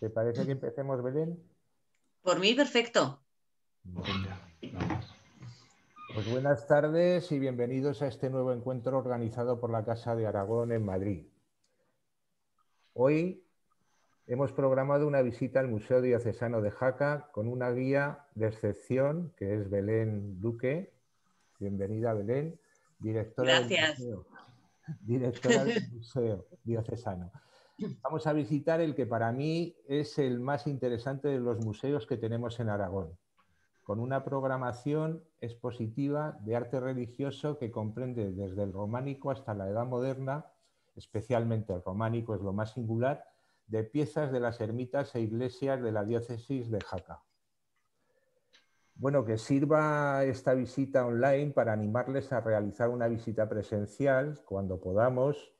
¿Te parece que empecemos, Belén? Por mí, perfecto. Pues buenas tardes y bienvenidos a este nuevo encuentro organizado por la Casa de Aragón en Madrid. Hoy hemos programado una visita al Museo Diocesano de Jaca con una guía de excepción que es Belén Duque. Bienvenida, Belén, directora Directora del Museo Diocesano vamos a visitar el que para mí es el más interesante de los museos que tenemos en Aragón, con una programación expositiva de arte religioso que comprende desde el románico hasta la Edad Moderna, especialmente el románico es lo más singular, de piezas de las ermitas e iglesias de la diócesis de Jaca. Bueno, que sirva esta visita online para animarles a realizar una visita presencial cuando podamos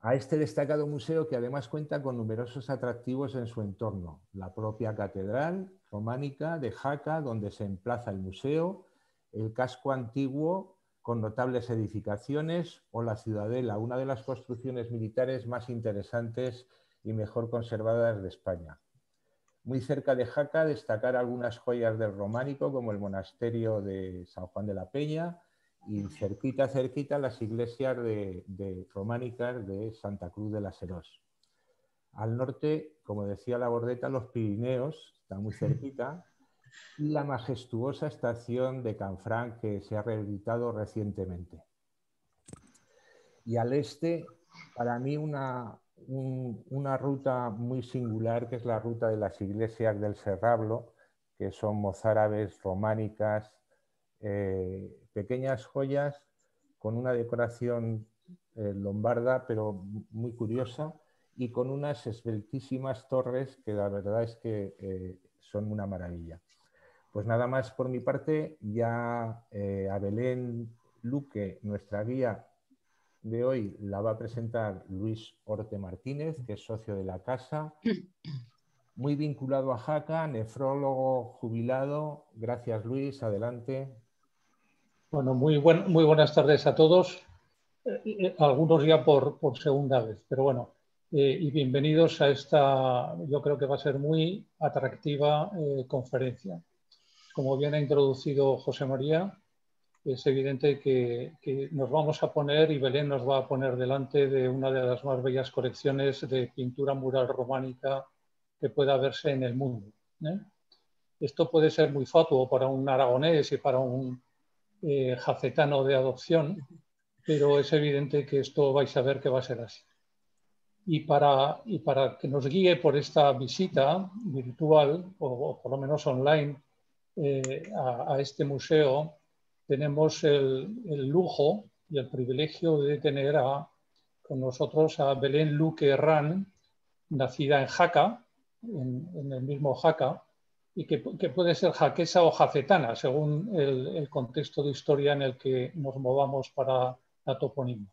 a este destacado museo que además cuenta con numerosos atractivos en su entorno, la propia catedral románica de Jaca, donde se emplaza el museo, el casco antiguo con notables edificaciones o la ciudadela, una de las construcciones militares más interesantes y mejor conservadas de España. Muy cerca de Jaca destacar algunas joyas del románico como el monasterio de San Juan de la Peña, y cerquita, cerquita las iglesias de, románicas de Santa Cruz de las Heros. Al norte, como decía la bordeta, los Pirineos, está muy cerquita, y la majestuosa estación de Canfranc que se ha rehabilitado recientemente. Y al este, para mí, una, una ruta muy singular, que es la ruta de las iglesias del Serrablo, que son mozárabes, románicas, eh, pequeñas joyas con una decoración eh, lombarda, pero muy curiosa, y con unas esbeltísimas torres que la verdad es que eh, son una maravilla. Pues nada más por mi parte, ya a Belén Luque, nuestra guía de hoy, la va a presentar Luis Orte Martínez, que es socio de la casa, muy vinculado a Jaca, nefrólogo jubilado. Gracias Luis, adelante. Bueno, muy, muy buenas tardes a todos, eh, eh, algunos ya por, segunda vez, pero bueno, eh, y bienvenidos a esta, yo creo que va a ser muy atractiva conferencia. Como bien ha introducido José María, es evidente que, nos vamos a poner, y Belén nos va a poner delante de una de las más bellas colecciones de pintura mural románica que pueda verse en el mundo. Esto puede ser muy fatuo para un aragonés y para un eh, jacetano de adopción, pero es evidente que esto vais a ver que va a ser así. Y para, y para que nos guíe por esta visita virtual, o, por lo menos online, eh, a, este museo, tenemos el, el, lujo y el privilegio de tener a, con nosotros a Belén Luque Herrán, nacida en Jaca, en, en el mismo Jaca, y que, puede ser jaquesa o jacetana, según el, contexto de historia en el que nos movamos para la toponimia.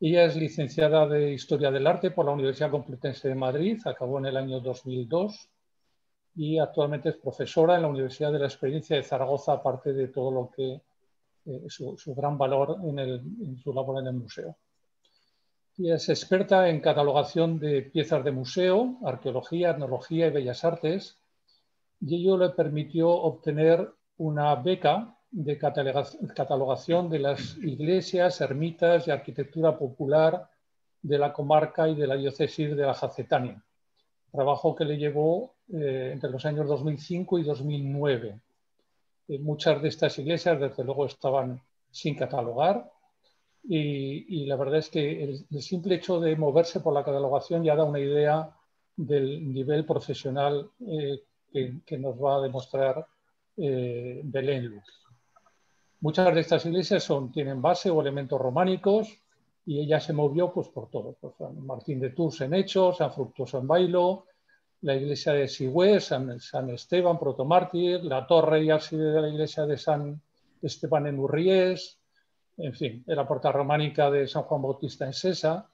Ella es licenciada de Historia del Arte por la Universidad Complutense de Madrid, acabó en el año 2002 y actualmente es profesora en la Universidad de la Experiencia de Zaragoza, aparte de todo lo que eh, su, gran valor en, en su labor en el museo. Ella es experta en catalogación de piezas de museo, arqueología, etnología y bellas artes y ello le permitió obtener una beca de catalogación de las iglesias, ermitas y arquitectura popular de la comarca y de la diócesis de la Jacetania, trabajo que le llevó eh, entre los años 2005 y 2009. Eh, muchas de estas iglesias, desde luego, estaban sin catalogar y, la verdad es que el, simple hecho de moverse por la catalogación ya da una idea del nivel profesional eh, que, nos va a demostrar eh, Belén Luz. Muchas de estas iglesias son, tienen base o elementos románicos y ella se movió pues, por todo. Por San Martín de Tours en Hechos, San Fructuoso en Bailo, la iglesia de Sigüé, San, San Esteban, protomártir, la torre y ábside de la iglesia de San Esteban en Urriés, en fin, la puerta románica de San Juan Bautista en Sesa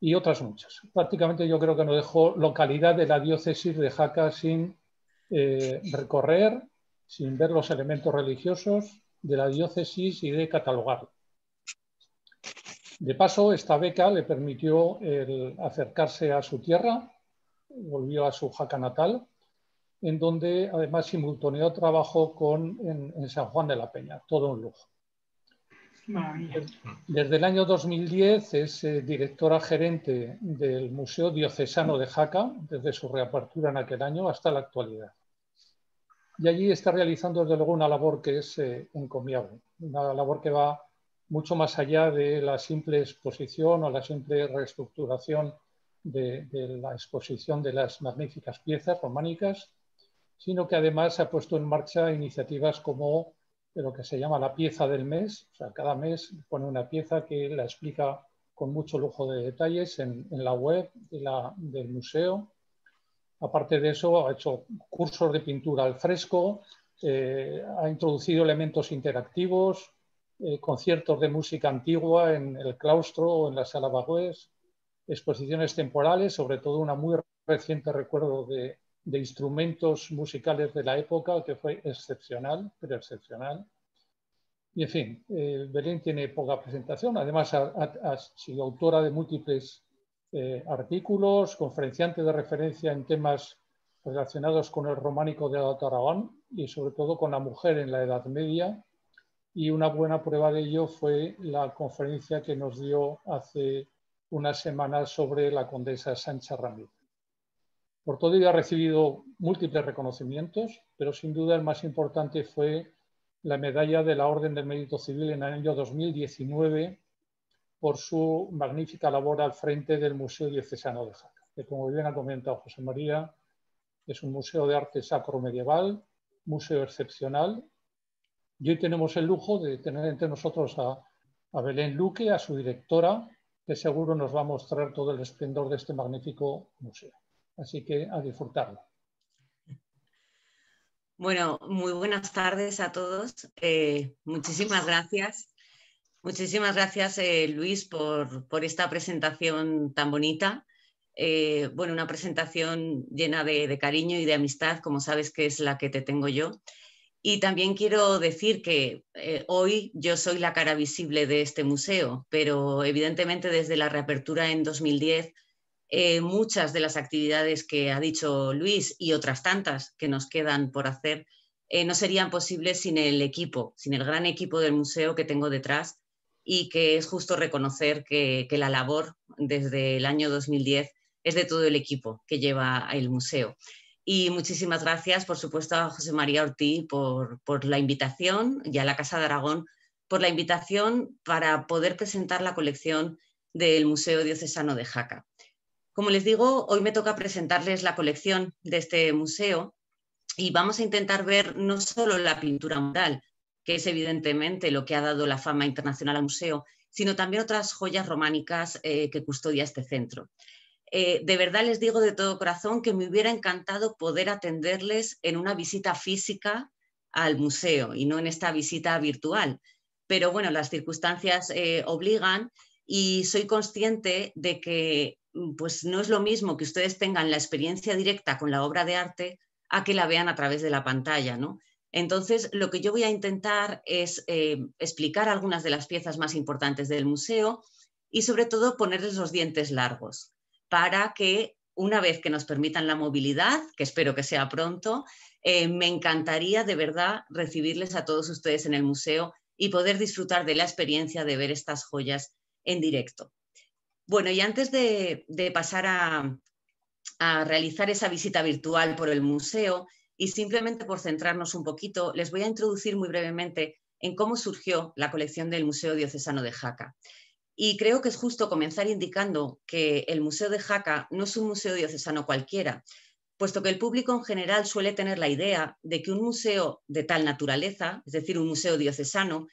y otras muchas. Prácticamente yo creo que no dejó localidad de la diócesis de Jaca sin eh, recorrer sin ver los elementos religiosos de la diócesis y de catalogar. De paso, esta beca le permitió acercarse a su tierra, volvió a su jaca natal, en donde además simultaneó trabajo con, en, San Juan de la Peña, todo un lujo. Desde el año 2010 es eh, directora gerente del Museo Diocesano de Jaca, desde su reapertura en aquel año hasta la actualidad y allí está realizando desde luego una labor que es eh, encomiable, una labor que va mucho más allá de la simple exposición o la simple reestructuración de, la exposición de las magníficas piezas románicas, sino que además ha puesto en marcha iniciativas como lo que se llama la pieza del mes, o sea, cada mes pone una pieza que la explica con mucho lujo de detalles en, la web del museo, Aparte de eso, ha hecho cursos de pintura al fresco, eh, ha introducido elementos interactivos, eh, conciertos de música antigua en el claustro o en la sala Bagüés, exposiciones temporales, sobre todo una muy reciente recuerdo de, instrumentos musicales de la época, que fue excepcional, pero excepcional. Y en fin, eh, Belén tiene poca presentación, además ha sido autora de múltiples eh, artículos, conferenciante de referencia en temas relacionados con el románico de Alto Aragón y sobre todo con la mujer en la Edad Media. Y una buena prueba de ello fue la conferencia que nos dio hace unas semanas sobre la condesa Sancha Ramírez. Por todo ello ha recibido múltiples reconocimientos, pero sin duda el más importante fue la medalla de la Orden del Mérito Civil en el año 2019 por su magnífica labor al frente del Museo Diocesano de Jaca, que como bien ha comentado José María, es un museo de arte sacro medieval, museo excepcional, y hoy tenemos el lujo de tener entre nosotros a, Belén Luque, a su directora, que seguro nos va a mostrar todo el esplendor de este magnífico museo. Así que a disfrutarlo. Bueno, muy buenas tardes a todos. Eh, muchísimas gracias Muchísimas gracias, eh, Luis, por, esta presentación tan bonita. Eh, bueno, una presentación llena de, cariño y de amistad, como sabes que es la que te tengo yo. Y también quiero decir que eh, hoy yo soy la cara visible de este museo, pero evidentemente desde la reapertura en 2010 muchas de las actividades que ha dicho Luis y otras tantas que nos quedan por hacer no serían posibles sin el equipo, sin el gran equipo del museo que tengo detrás y que es justo reconocer que, la labor desde el año 2010 es de todo el equipo que lleva el museo. Y muchísimas gracias, por supuesto, a José María Ortiz por, por, la invitación y a la Casa de Aragón por la invitación para poder presentar la colección del Museo Diocesano de Jaca. Como les digo, hoy me toca presentarles la colección de este museo y vamos a intentar ver no solo la pintura mural, que es evidentemente lo que ha dado la fama internacional al museo, sino también otras joyas románicas eh, que custodia este centro. Eh, de verdad les digo de todo corazón que me hubiera encantado poder atenderles en una visita física al museo y no en esta visita virtual. Pero bueno, las circunstancias eh, obligan y soy consciente de que mm, pues, no es lo mismo que ustedes tengan la experiencia directa con la obra de arte a que la vean a través de la pantalla. ¿no? Entonces, lo que yo voy a intentar es eh, explicar algunas de las piezas más importantes del museo y sobre todo ponerles los dientes largos para que una vez que nos permitan la movilidad, que espero que sea pronto, eh, me encantaría de verdad recibirles a todos ustedes en el museo y poder disfrutar de la experiencia de ver estas joyas en directo. Bueno, y antes de, pasar a realizar esa visita virtual por el museo, y simplemente por centrarnos un poquito, les voy a introducir muy brevemente en cómo surgió la colección del Museo Diocesano de Jaca. Y creo que es justo comenzar indicando que el Museo de Jaca no es un museo diocesano cualquiera, puesto que el público en general suele tener la idea de que un museo de tal naturaleza, es decir, un museo diocesano,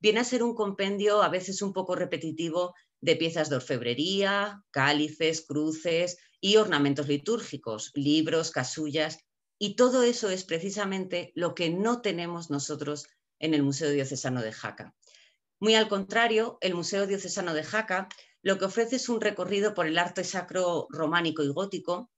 viene a ser un compendio a veces un poco repetitivo de piezas de orfebrería, cálices, cruces y ornamentos litúrgicos, libros, casullas y todo eso es precisamente lo que no tenemos nosotros en el Museo Diocesano de Jaca. Muy al contrario, el Museo Diocesano de Jaca lo que ofrece es un recorrido por el arte sacro románico y gótico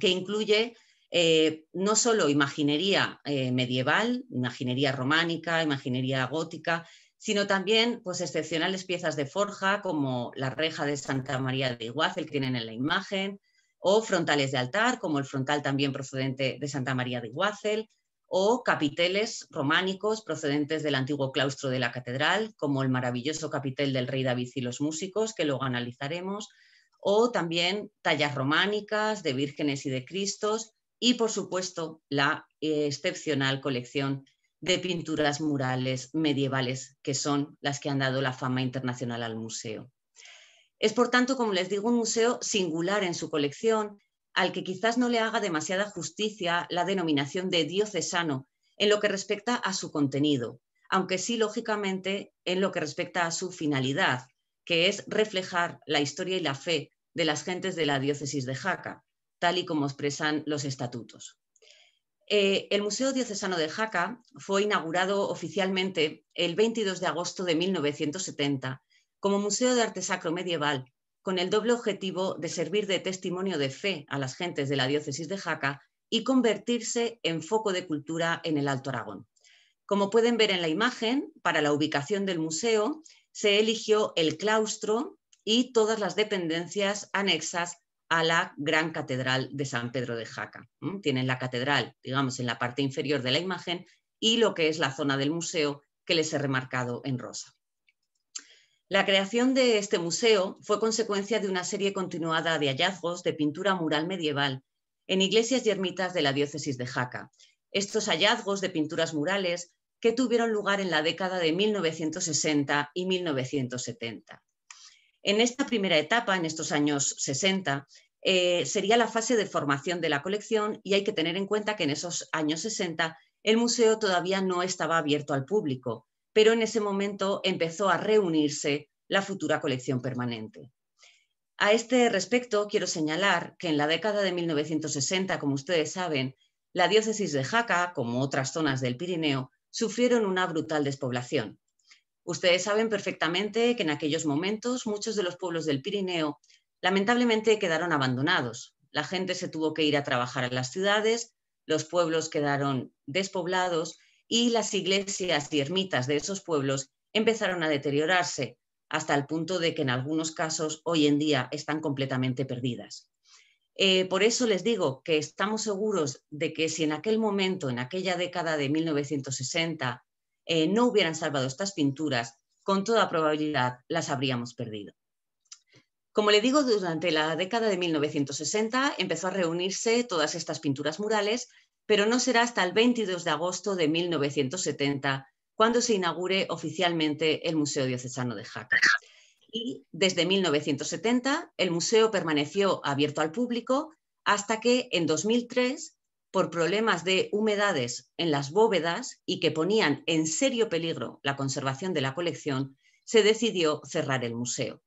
que incluye eh, no solo imaginería eh, medieval, imaginería románica, imaginería gótica, sino también pues, excepcionales piezas de forja como la reja de Santa María de Iguaz, el que tienen en la imagen, o frontales de altar, como el frontal también procedente de Santa María de Guácel, o capiteles románicos procedentes del antiguo claustro de la catedral, como el maravilloso capitel del rey David y los músicos, que luego analizaremos, o también tallas románicas de vírgenes y de cristos, y por supuesto la eh, excepcional colección de pinturas murales medievales, que son las que han dado la fama internacional al museo. Es, por tanto, como les digo, un museo singular en su colección, al que quizás no le haga demasiada justicia la denominación de diocesano en lo que respecta a su contenido, aunque sí, lógicamente, en lo que respecta a su finalidad, que es reflejar la historia y la fe de las gentes de la diócesis de Jaca, tal y como expresan los estatutos. Eh, el Museo Diocesano de Jaca fue inaugurado oficialmente el 22 de agosto de 1970 como Museo de Arte Sacro Medieval, con el doble objetivo de servir de testimonio de fe a las gentes de la diócesis de Jaca y convertirse en foco de cultura en el Alto Aragón. Como pueden ver en la imagen, para la ubicación del museo se eligió el claustro y todas las dependencias anexas a la Gran Catedral de San Pedro de Jaca. Tienen la catedral, digamos, en la parte inferior de la imagen y lo que es la zona del museo que les he remarcado en rosa. La creación de este museo fue consecuencia de una serie continuada de hallazgos de pintura mural medieval en iglesias y ermitas de la diócesis de Jaca. Estos hallazgos de pinturas murales que tuvieron lugar en la década de 1960 y 1970. En esta primera etapa, en estos años 60, eh, sería la fase de formación de la colección y hay que tener en cuenta que en esos años 60 el museo todavía no estaba abierto al público pero en ese momento empezó a reunirse la futura colección permanente. A este respecto, quiero señalar que en la década de 1960, como ustedes saben, la diócesis de Jaca, como otras zonas del Pirineo, sufrieron una brutal despoblación. Ustedes saben perfectamente que en aquellos momentos muchos de los pueblos del Pirineo lamentablemente quedaron abandonados. La gente se tuvo que ir a trabajar a las ciudades, los pueblos quedaron despoblados y las iglesias y ermitas de esos pueblos empezaron a deteriorarse hasta el punto de que en algunos casos hoy en día están completamente perdidas. Eh, por eso les digo que estamos seguros de que si en aquel momento, en aquella década de 1960, eh, no hubieran salvado estas pinturas, con toda probabilidad las habríamos perdido. Como le digo, durante la década de 1960 empezó a reunirse todas estas pinturas murales pero no será hasta el 22 de agosto de 1970 cuando se inaugure oficialmente el Museo Diocesano de Jaca. Y desde 1970 el museo permaneció abierto al público hasta que en 2003, por problemas de humedades en las bóvedas y que ponían en serio peligro la conservación de la colección, se decidió cerrar el museo.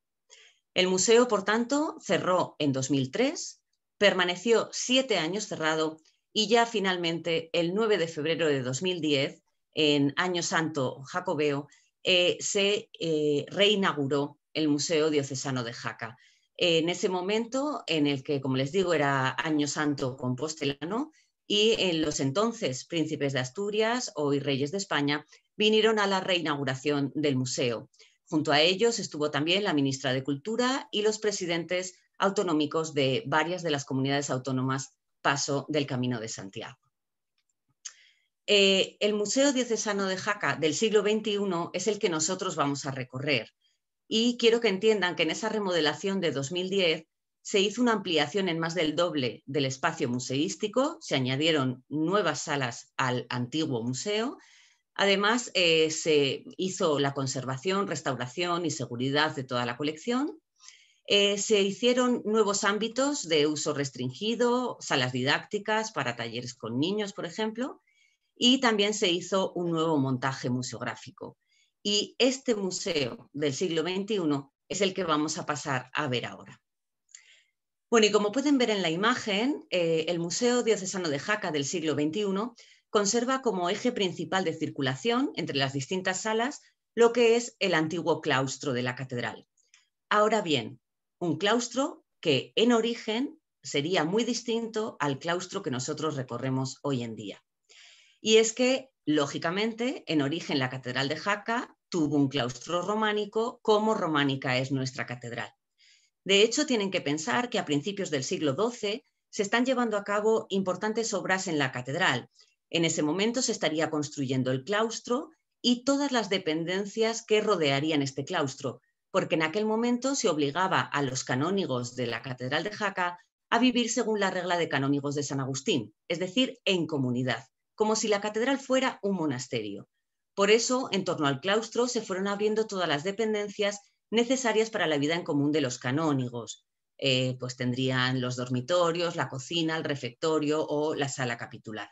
El museo, por tanto, cerró en 2003, permaneció siete años cerrado y ya finalmente, el 9 de febrero de 2010, en Año Santo Jacobeo, eh, se eh, reinauguró el Museo Diocesano de Jaca. En ese momento, en el que, como les digo, era Año Santo compostelano, y en los entonces príncipes de Asturias, hoy reyes de España, vinieron a la reinauguración del museo. Junto a ellos estuvo también la ministra de Cultura y los presidentes autonómicos de varias de las comunidades autónomas paso del Camino de Santiago. Eh, el Museo Diocesano de Jaca del siglo XXI es el que nosotros vamos a recorrer y quiero que entiendan que en esa remodelación de 2010 se hizo una ampliación en más del doble del espacio museístico, se añadieron nuevas salas al antiguo museo, además eh, se hizo la conservación, restauración y seguridad de toda la colección eh, se hicieron nuevos ámbitos de uso restringido, salas didácticas para talleres con niños, por ejemplo, y también se hizo un nuevo montaje museográfico. Y este museo del siglo XXI es el que vamos a pasar a ver ahora. Bueno, y como pueden ver en la imagen, eh, el Museo Diocesano de Jaca del siglo XXI conserva como eje principal de circulación entre las distintas salas lo que es el antiguo claustro de la catedral. Ahora bien, un claustro que en origen sería muy distinto al claustro que nosotros recorremos hoy en día. Y es que, lógicamente, en origen la Catedral de Jaca tuvo un claustro románico como románica es nuestra catedral. De hecho, tienen que pensar que a principios del siglo XII se están llevando a cabo importantes obras en la catedral. En ese momento se estaría construyendo el claustro y todas las dependencias que rodearían este claustro, porque en aquel momento se obligaba a los canónigos de la Catedral de Jaca a vivir según la regla de canónigos de San Agustín, es decir, en comunidad, como si la catedral fuera un monasterio. Por eso, en torno al claustro se fueron abriendo todas las dependencias necesarias para la vida en común de los canónigos. Eh, pues tendrían los dormitorios, la cocina, el refectorio o la sala capitular.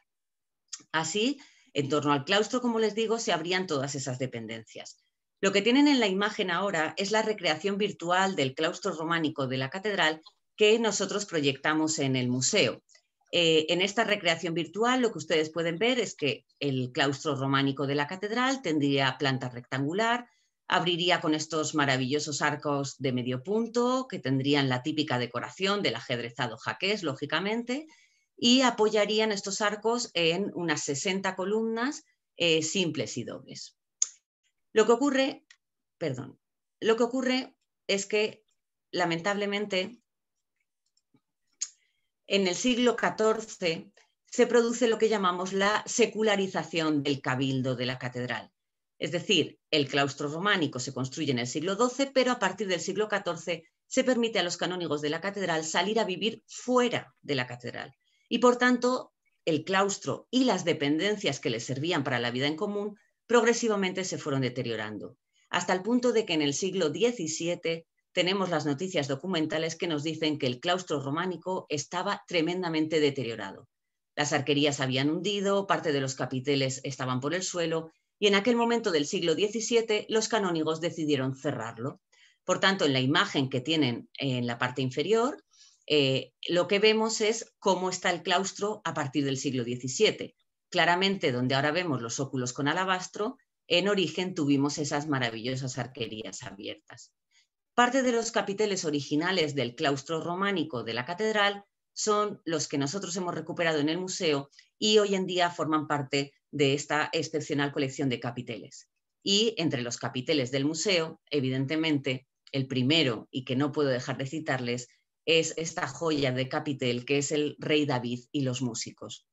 Así, en torno al claustro, como les digo, se abrían todas esas dependencias. Lo que tienen en la imagen ahora es la recreación virtual del claustro románico de la catedral que nosotros proyectamos en el museo. Eh, en esta recreación virtual lo que ustedes pueden ver es que el claustro románico de la catedral tendría planta rectangular, abriría con estos maravillosos arcos de medio punto que tendrían la típica decoración del ajedrezado jaqués, lógicamente, y apoyarían estos arcos en unas 60 columnas eh, simples y dobles. Lo que ocurre, perdón, lo que ocurre es que lamentablemente en el siglo XIV se produce lo que llamamos la secularización del cabildo de la catedral. Es decir, el claustro románico se construye en el siglo XII, pero a partir del siglo XIV se permite a los canónigos de la catedral salir a vivir fuera de la catedral. Y por tanto, el claustro y las dependencias que les servían para la vida en común progresivamente se fueron deteriorando, hasta el punto de que en el siglo XVII tenemos las noticias documentales que nos dicen que el claustro románico estaba tremendamente deteriorado. Las arquerías habían hundido, parte de los capiteles estaban por el suelo y en aquel momento del siglo XVII los canónigos decidieron cerrarlo. Por tanto, en la imagen que tienen en la parte inferior, eh, lo que vemos es cómo está el claustro a partir del siglo XVII claramente donde ahora vemos los óculos con alabastro, en origen tuvimos esas maravillosas arquerías abiertas. Parte de los capiteles originales del claustro románico de la catedral son los que nosotros hemos recuperado en el museo y hoy en día forman parte de esta excepcional colección de capiteles. Y entre los capiteles del museo, evidentemente, el primero, y que no puedo dejar de citarles, es esta joya de capitel que es el Rey David y los músicos.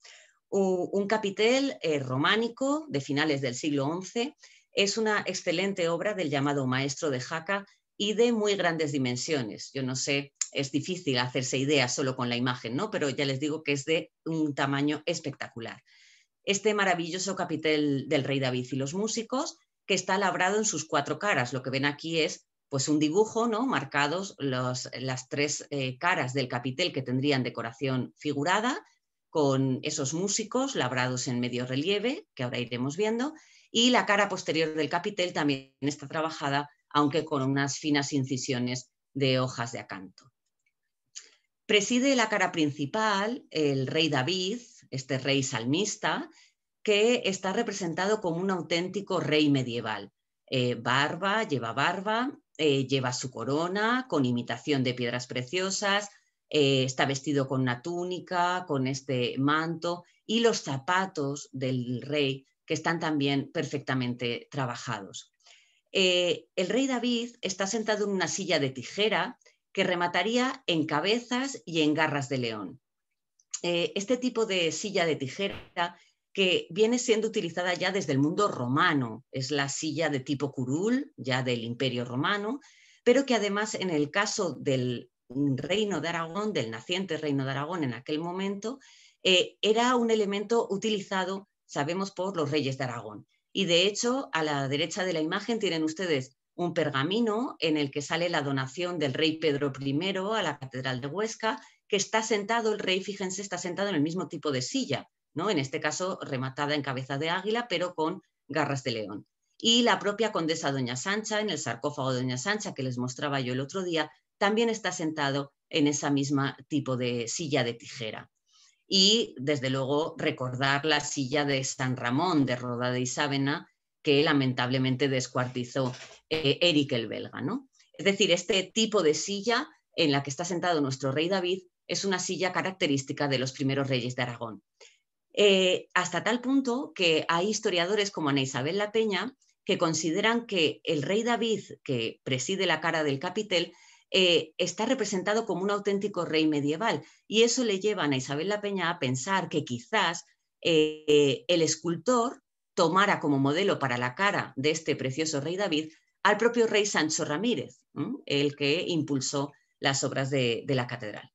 Un capitel eh, románico de finales del siglo XI es una excelente obra del llamado maestro de Jaca y de muy grandes dimensiones. Yo no sé, es difícil hacerse idea solo con la imagen, ¿no? Pero ya les digo que es de un tamaño espectacular. Este maravilloso capitel del rey David y los músicos, que está labrado en sus cuatro caras. Lo que ven aquí es pues un dibujo, ¿no? Marcados los, las tres eh, caras del capitel que tendrían decoración figurada, con esos músicos labrados en medio relieve, que ahora iremos viendo, y la cara posterior del capitel también está trabajada, aunque con unas finas incisiones de hojas de acanto. Preside la cara principal el rey David, este rey salmista, que está representado como un auténtico rey medieval. Eh, barba, lleva barba, eh, lleva su corona con imitación de piedras preciosas, eh, está vestido con una túnica, con este manto y los zapatos del rey que están también perfectamente trabajados. Eh, el rey David está sentado en una silla de tijera que remataría en cabezas y en garras de león. Eh, este tipo de silla de tijera que viene siendo utilizada ya desde el mundo romano, es la silla de tipo curul, ya del imperio romano, pero que además en el caso del reino de Aragón, del naciente reino de Aragón en aquel momento, eh, era un elemento utilizado, sabemos, por los reyes de Aragón. Y de hecho, a la derecha de la imagen tienen ustedes un pergamino en el que sale la donación del rey Pedro I a la Catedral de Huesca, que está sentado, el rey, fíjense, está sentado en el mismo tipo de silla, ¿no? en este caso rematada en cabeza de águila, pero con garras de león. Y la propia condesa Doña Sancha, en el sarcófago de Doña Sancha que les mostraba yo el otro día, también está sentado en esa misma tipo de silla de tijera. Y, desde luego, recordar la silla de San Ramón de Roda de Isábena, que lamentablemente descuartizó eh, Eric el belga. Es decir, este tipo de silla en la que está sentado nuestro rey David es una silla característica de los primeros reyes de Aragón. Eh, hasta tal punto que hay historiadores como Ana Isabel La Peña que consideran que el rey David, que preside la cara del capitel, eh, está representado como un auténtico rey medieval. Y eso le lleva a Isabel la Peña a pensar que quizás eh, el escultor tomara como modelo para la cara de este precioso rey David al propio rey Sancho Ramírez, el que impulsó las obras de, la catedral.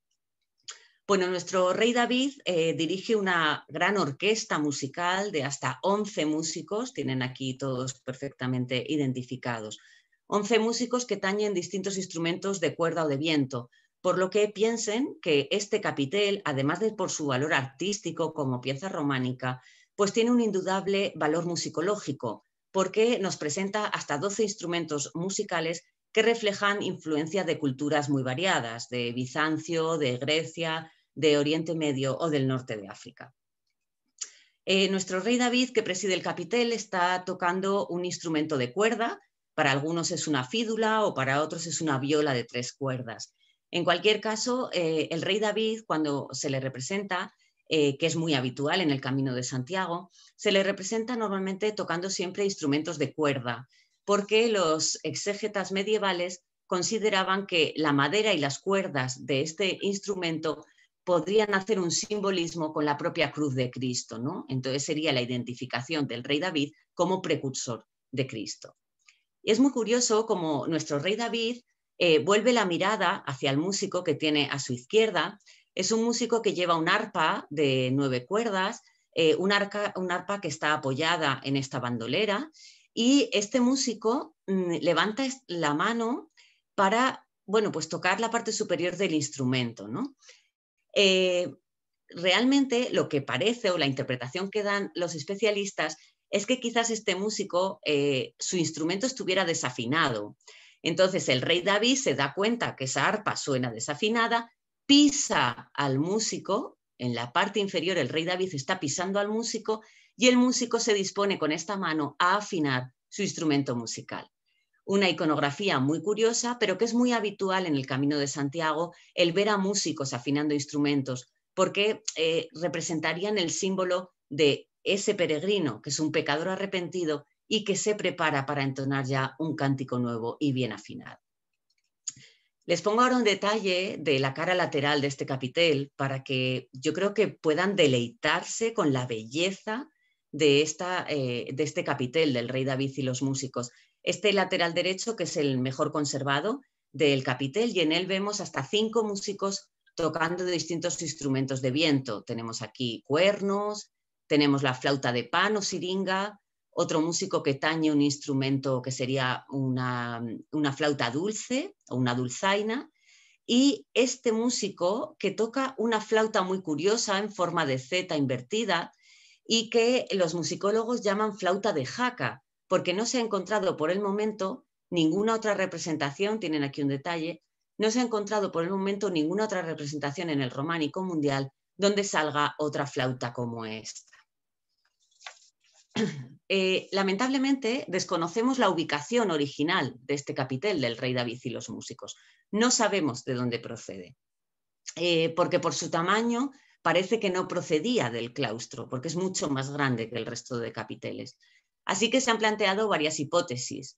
Bueno, nuestro rey David eh, dirige una gran orquesta musical de hasta 11 músicos, tienen aquí todos perfectamente identificados. 11 músicos que tañen distintos instrumentos de cuerda o de viento, por lo que piensen que este capitel, además de por su valor artístico como pieza románica, pues tiene un indudable valor musicológico, porque nos presenta hasta 12 instrumentos musicales que reflejan influencia de culturas muy variadas, de Bizancio, de Grecia, de Oriente Medio o del norte de África. Eh, nuestro rey David, que preside el capitel, está tocando un instrumento de cuerda para algunos es una fídula o para otros es una viola de tres cuerdas. En cualquier caso, eh, el rey David, cuando se le representa, eh, que es muy habitual en el Camino de Santiago, se le representa normalmente tocando siempre instrumentos de cuerda, porque los exégetas medievales consideraban que la madera y las cuerdas de este instrumento podrían hacer un simbolismo con la propia cruz de Cristo, ¿no? Entonces sería la identificación del rey David como precursor de Cristo es muy curioso como nuestro rey David eh, vuelve la mirada hacia el músico que tiene a su izquierda. Es un músico que lleva un arpa de nueve cuerdas, eh, un, arpa que está apoyada en esta bandolera, y este músico mm, levanta la mano para, bueno, pues tocar la parte superior del instrumento, ¿no? Eh, realmente lo que parece o la interpretación que dan los especialistas es que quizás este músico, eh, su instrumento estuviera desafinado. Entonces el rey David se da cuenta que esa arpa suena desafinada, pisa al músico, en la parte inferior el rey David está pisando al músico y el músico se dispone con esta mano a afinar su instrumento musical. Una iconografía muy curiosa, pero que es muy habitual en el Camino de Santiago, el ver a músicos afinando instrumentos, porque eh, representarían el símbolo de ese peregrino, que es un pecador arrepentido y que se prepara para entonar ya un cántico nuevo y bien afinado. Les pongo ahora un detalle de la cara lateral de este capitel para que yo creo que puedan deleitarse con la belleza de, esta, eh, de este capitel del rey David y los músicos. Este lateral derecho, que es el mejor conservado del capitel, y en él vemos hasta cinco músicos tocando distintos instrumentos de viento. Tenemos aquí cuernos, tenemos la flauta de pan o siringa, otro músico que tañe un instrumento que sería una, flauta dulce o una dulzaina, y este músico que toca una flauta muy curiosa en forma de Z invertida y que los musicólogos llaman flauta de jaca, porque no se ha encontrado por el momento ninguna otra representación, tienen aquí un detalle, no se ha encontrado por el momento ninguna otra representación en el románico mundial donde salga otra flauta como esta. Eh, lamentablemente desconocemos la ubicación original de este capitel del rey David y los músicos. No sabemos de dónde procede, eh, porque por su tamaño parece que no procedía del claustro, porque es mucho más grande que el resto de capiteles. Así que se han planteado varias hipótesis.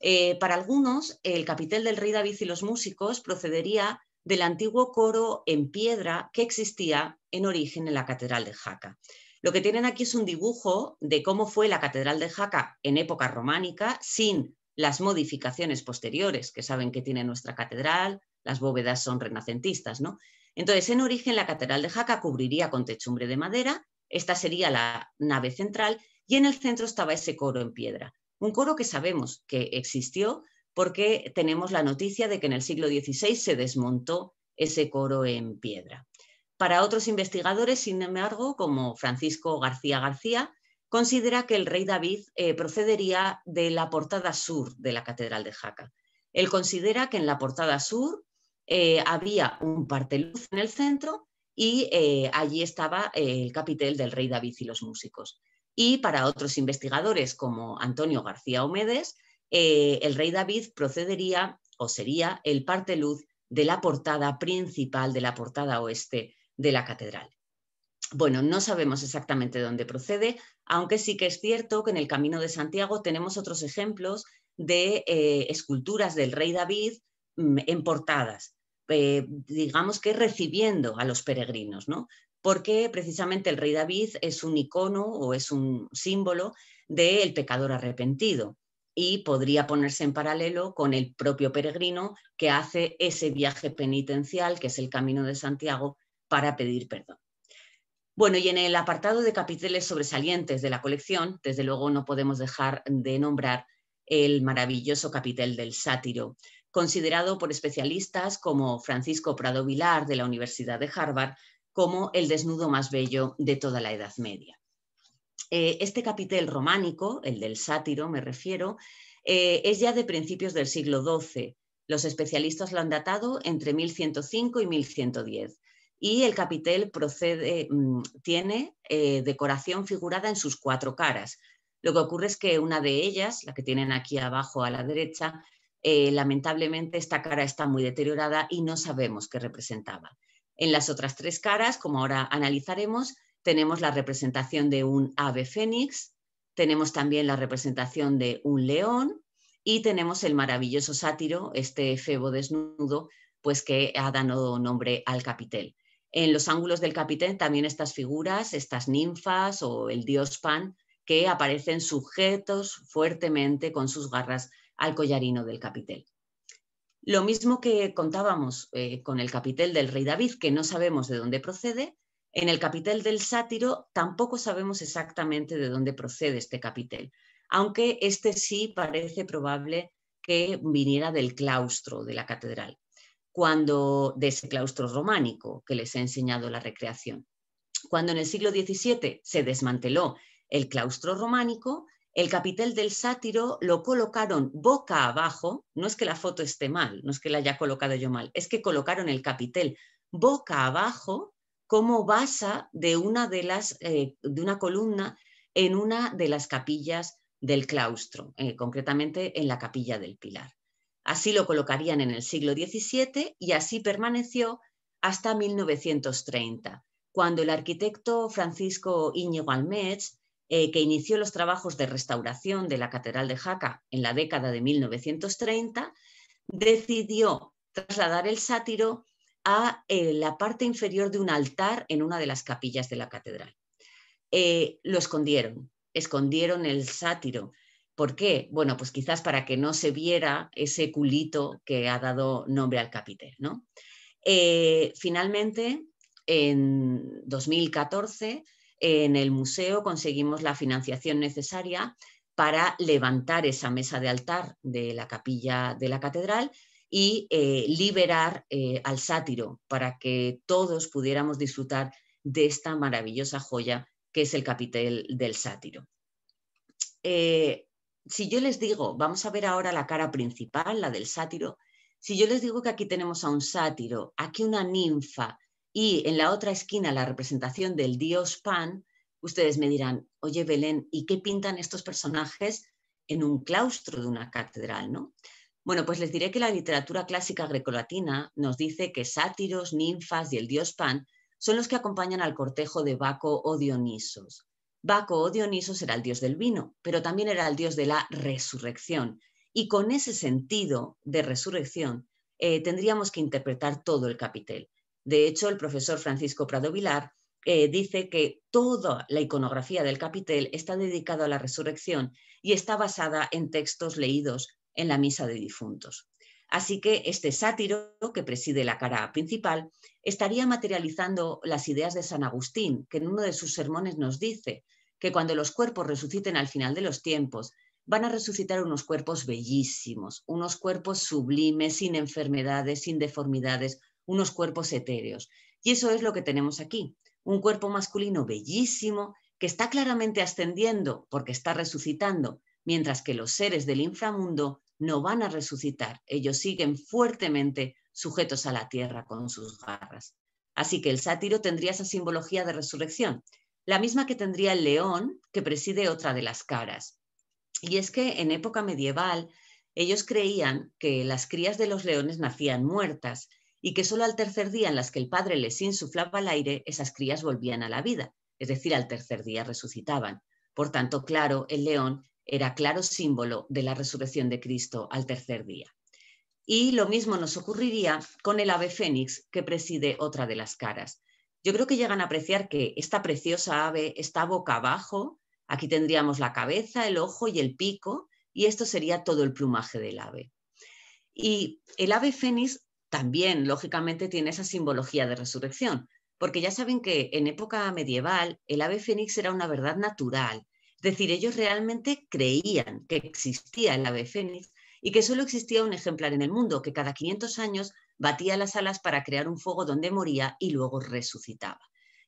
Eh, para algunos, el capitel del rey David y los músicos procedería del antiguo coro en piedra que existía en origen en la Catedral de Jaca. Lo que tienen aquí es un dibujo de cómo fue la Catedral de Jaca en época románica sin las modificaciones posteriores que saben que tiene nuestra catedral, las bóvedas son renacentistas, ¿no? Entonces, en origen, la Catedral de Jaca cubriría con techumbre de madera, esta sería la nave central y en el centro estaba ese coro en piedra. Un coro que sabemos que existió porque tenemos la noticia de que en el siglo XVI se desmontó ese coro en piedra. Para otros investigadores, sin embargo, como Francisco García García, considera que el rey David eh, procedería de la portada sur de la Catedral de Jaca. Él considera que en la portada sur eh, había un parteluz en el centro y eh, allí estaba el capitel del rey David y los músicos. Y para otros investigadores como Antonio García Omedes, el rey David procedería o sería el parteluz de la portada principal, de la portada oeste de la catedral. Bueno, no sabemos exactamente dónde procede, aunque sí que es cierto que en el Camino de Santiago tenemos otros ejemplos de eh, esculturas del rey David mm, en portadas, eh, digamos que recibiendo a los peregrinos, ¿no? porque precisamente el rey David es un icono o es un símbolo del pecador arrepentido y podría ponerse en paralelo con el propio peregrino que hace ese viaje penitencial, que es el camino de Santiago, para pedir perdón. Bueno, y en el apartado de capiteles sobresalientes de la colección, desde luego no podemos dejar de nombrar el maravilloso capitel del sátiro, considerado por especialistas como Francisco Prado Vilar de la Universidad de Harvard como el desnudo más bello de toda la Edad Media. Eh, este capitel románico, el del sátiro me refiero, eh, es ya de principios del siglo XII. Los especialistas lo han datado entre 1105 y 1110 y el capitel procede, mm, tiene eh, decoración figurada en sus cuatro caras. Lo que ocurre es que una de ellas, la que tienen aquí abajo a la derecha, eh, lamentablemente esta cara está muy deteriorada y no sabemos qué representaba. En las otras tres caras, como ahora analizaremos, tenemos la representación de un ave fénix, tenemos también la representación de un león y tenemos el maravilloso sátiro, este febo desnudo, pues que ha dado nombre al capitel. En los ángulos del capitel también estas figuras, estas ninfas o el dios Pan, que aparecen sujetos fuertemente con sus garras al collarino del capitel. Lo mismo que contábamos eh, con el capitel del rey David, que no sabemos de dónde procede, en el capitel del sátiro tampoco sabemos exactamente de dónde procede este capitel, aunque este sí parece probable que viniera del claustro de la catedral cuando de ese claustro románico que les he enseñado la recreación. Cuando en el siglo XVII se desmanteló el claustro románico, el capitel del sátiro lo colocaron boca abajo, no es que la foto esté mal, no es que la haya colocado yo mal, es que colocaron el capitel boca abajo como basa de una de las eh, de una columna en una de las capillas del claustro, eh, concretamente en la capilla del Pilar. Así lo colocarían en el siglo XVII y así permaneció hasta 1930, cuando el arquitecto Francisco Íñigo Almets, eh, que inició los trabajos de restauración de la Catedral de Jaca en la década de 1930, decidió trasladar el sátiro a eh, la parte inferior de un altar en una de las capillas de la catedral. Eh, lo escondieron, escondieron el sátiro, ¿Por qué? Bueno, pues quizás para que no se viera ese culito que ha dado nombre al capitel, ¿no? Eh, finalmente, en 2014, en el museo conseguimos la financiación necesaria para levantar esa mesa de altar de la capilla de la catedral y eh, liberar eh, al sátiro para que todos pudiéramos disfrutar de esta maravillosa joya que es el capitel del sátiro si yo les digo, vamos a ver ahora la cara principal, la del sátiro, si yo les digo que aquí tenemos a un sátiro, aquí una ninfa y en la otra esquina la representación del dios Pan, ustedes me dirán, oye Belén, ¿y qué pintan estos personajes en un claustro de una catedral? ¿no? Bueno, pues les diré que la literatura clásica grecolatina nos dice que sátiros, ninfas y el dios Pan son los que acompañan al cortejo de Baco o Dionisos. Baco o oh Dioniso era el dios del vino, pero también era el dios de la resurrección. Y con ese sentido de resurrección eh, tendríamos que interpretar todo el capitel. De hecho, el profesor Francisco Prado Vilar eh, dice que toda la iconografía del capitel está dedicada a la resurrección y está basada en textos leídos en la misa de difuntos. Así que este sátiro, que preside la cara principal, estaría materializando las ideas de San Agustín, que en uno de sus sermones nos dice que cuando los cuerpos resuciten al final de los tiempos, van a resucitar unos cuerpos bellísimos, unos cuerpos sublimes, sin enfermedades, sin deformidades, unos cuerpos etéreos. Y eso es lo que tenemos aquí, un cuerpo masculino bellísimo que está claramente ascendiendo porque está resucitando, mientras que los seres del inframundo no van a resucitar, ellos siguen fuertemente sujetos a la tierra con sus garras. Así que el sátiro tendría esa simbología de resurrección, la misma que tendría el león, que preside otra de las caras. Y es que en época medieval ellos creían que las crías de los leones nacían muertas y que solo al tercer día en las que el padre les insuflaba el aire, esas crías volvían a la vida, es decir, al tercer día resucitaban. Por tanto, claro, el león era claro símbolo de la resurrección de Cristo al tercer día. Y lo mismo nos ocurriría con el ave fénix que preside otra de las caras. Yo creo que llegan a apreciar que esta preciosa ave está boca abajo, aquí tendríamos la cabeza, el ojo y el pico, y esto sería todo el plumaje del ave. Y el ave fénix también, lógicamente, tiene esa simbología de resurrección, porque ya saben que en época medieval el ave fénix era una verdad natural, es decir, ellos realmente creían que existía el ave fénix y que solo existía un ejemplar en el mundo, que cada 500 años batía las alas para crear un fuego donde moría y luego resucitaba.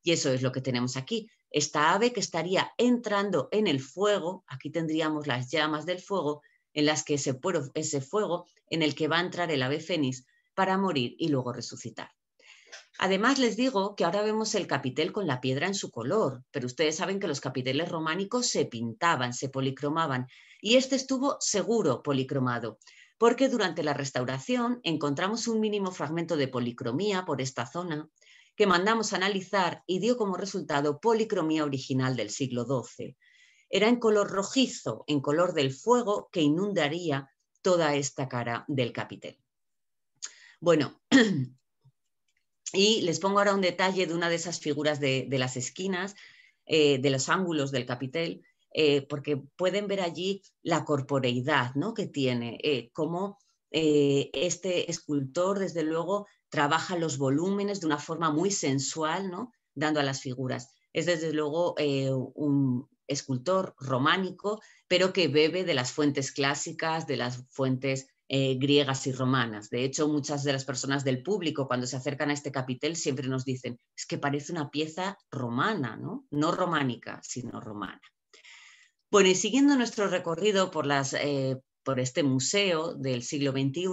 Y eso es lo que tenemos aquí. Esta ave que estaría entrando en el fuego, aquí tendríamos las llamas del fuego, en las que ese, ese fuego en el que va a entrar el ave fénix para morir y luego resucitar. Además, les digo que ahora vemos el capitel con la piedra en su color, pero ustedes saben que los capiteles románicos se pintaban, se policromaban, y este estuvo seguro policromado, porque durante la restauración encontramos un mínimo fragmento de policromía por esta zona que mandamos a analizar y dio como resultado policromía original del siglo XII. Era en color rojizo, en color del fuego, que inundaría toda esta cara del capitel. Bueno, Y les pongo ahora un detalle de una de esas figuras de, las esquinas, eh, de los ángulos del capitel, eh, porque pueden ver allí la corporeidad ¿no? que tiene, como eh, cómo este escultor, desde luego, trabaja los volúmenes de una forma muy sensual, ¿no? dando a las figuras. Es desde luego un escultor románico, pero que bebe de las fuentes clásicas, de las fuentes eh, griegas y romanas. De hecho, muchas de las personas del público cuando se acercan a este capitel siempre nos dicen, es que parece una pieza romana, ¿no? No románica, sino romana. Bueno, y siguiendo nuestro recorrido por, eh, este museo del siglo XXI,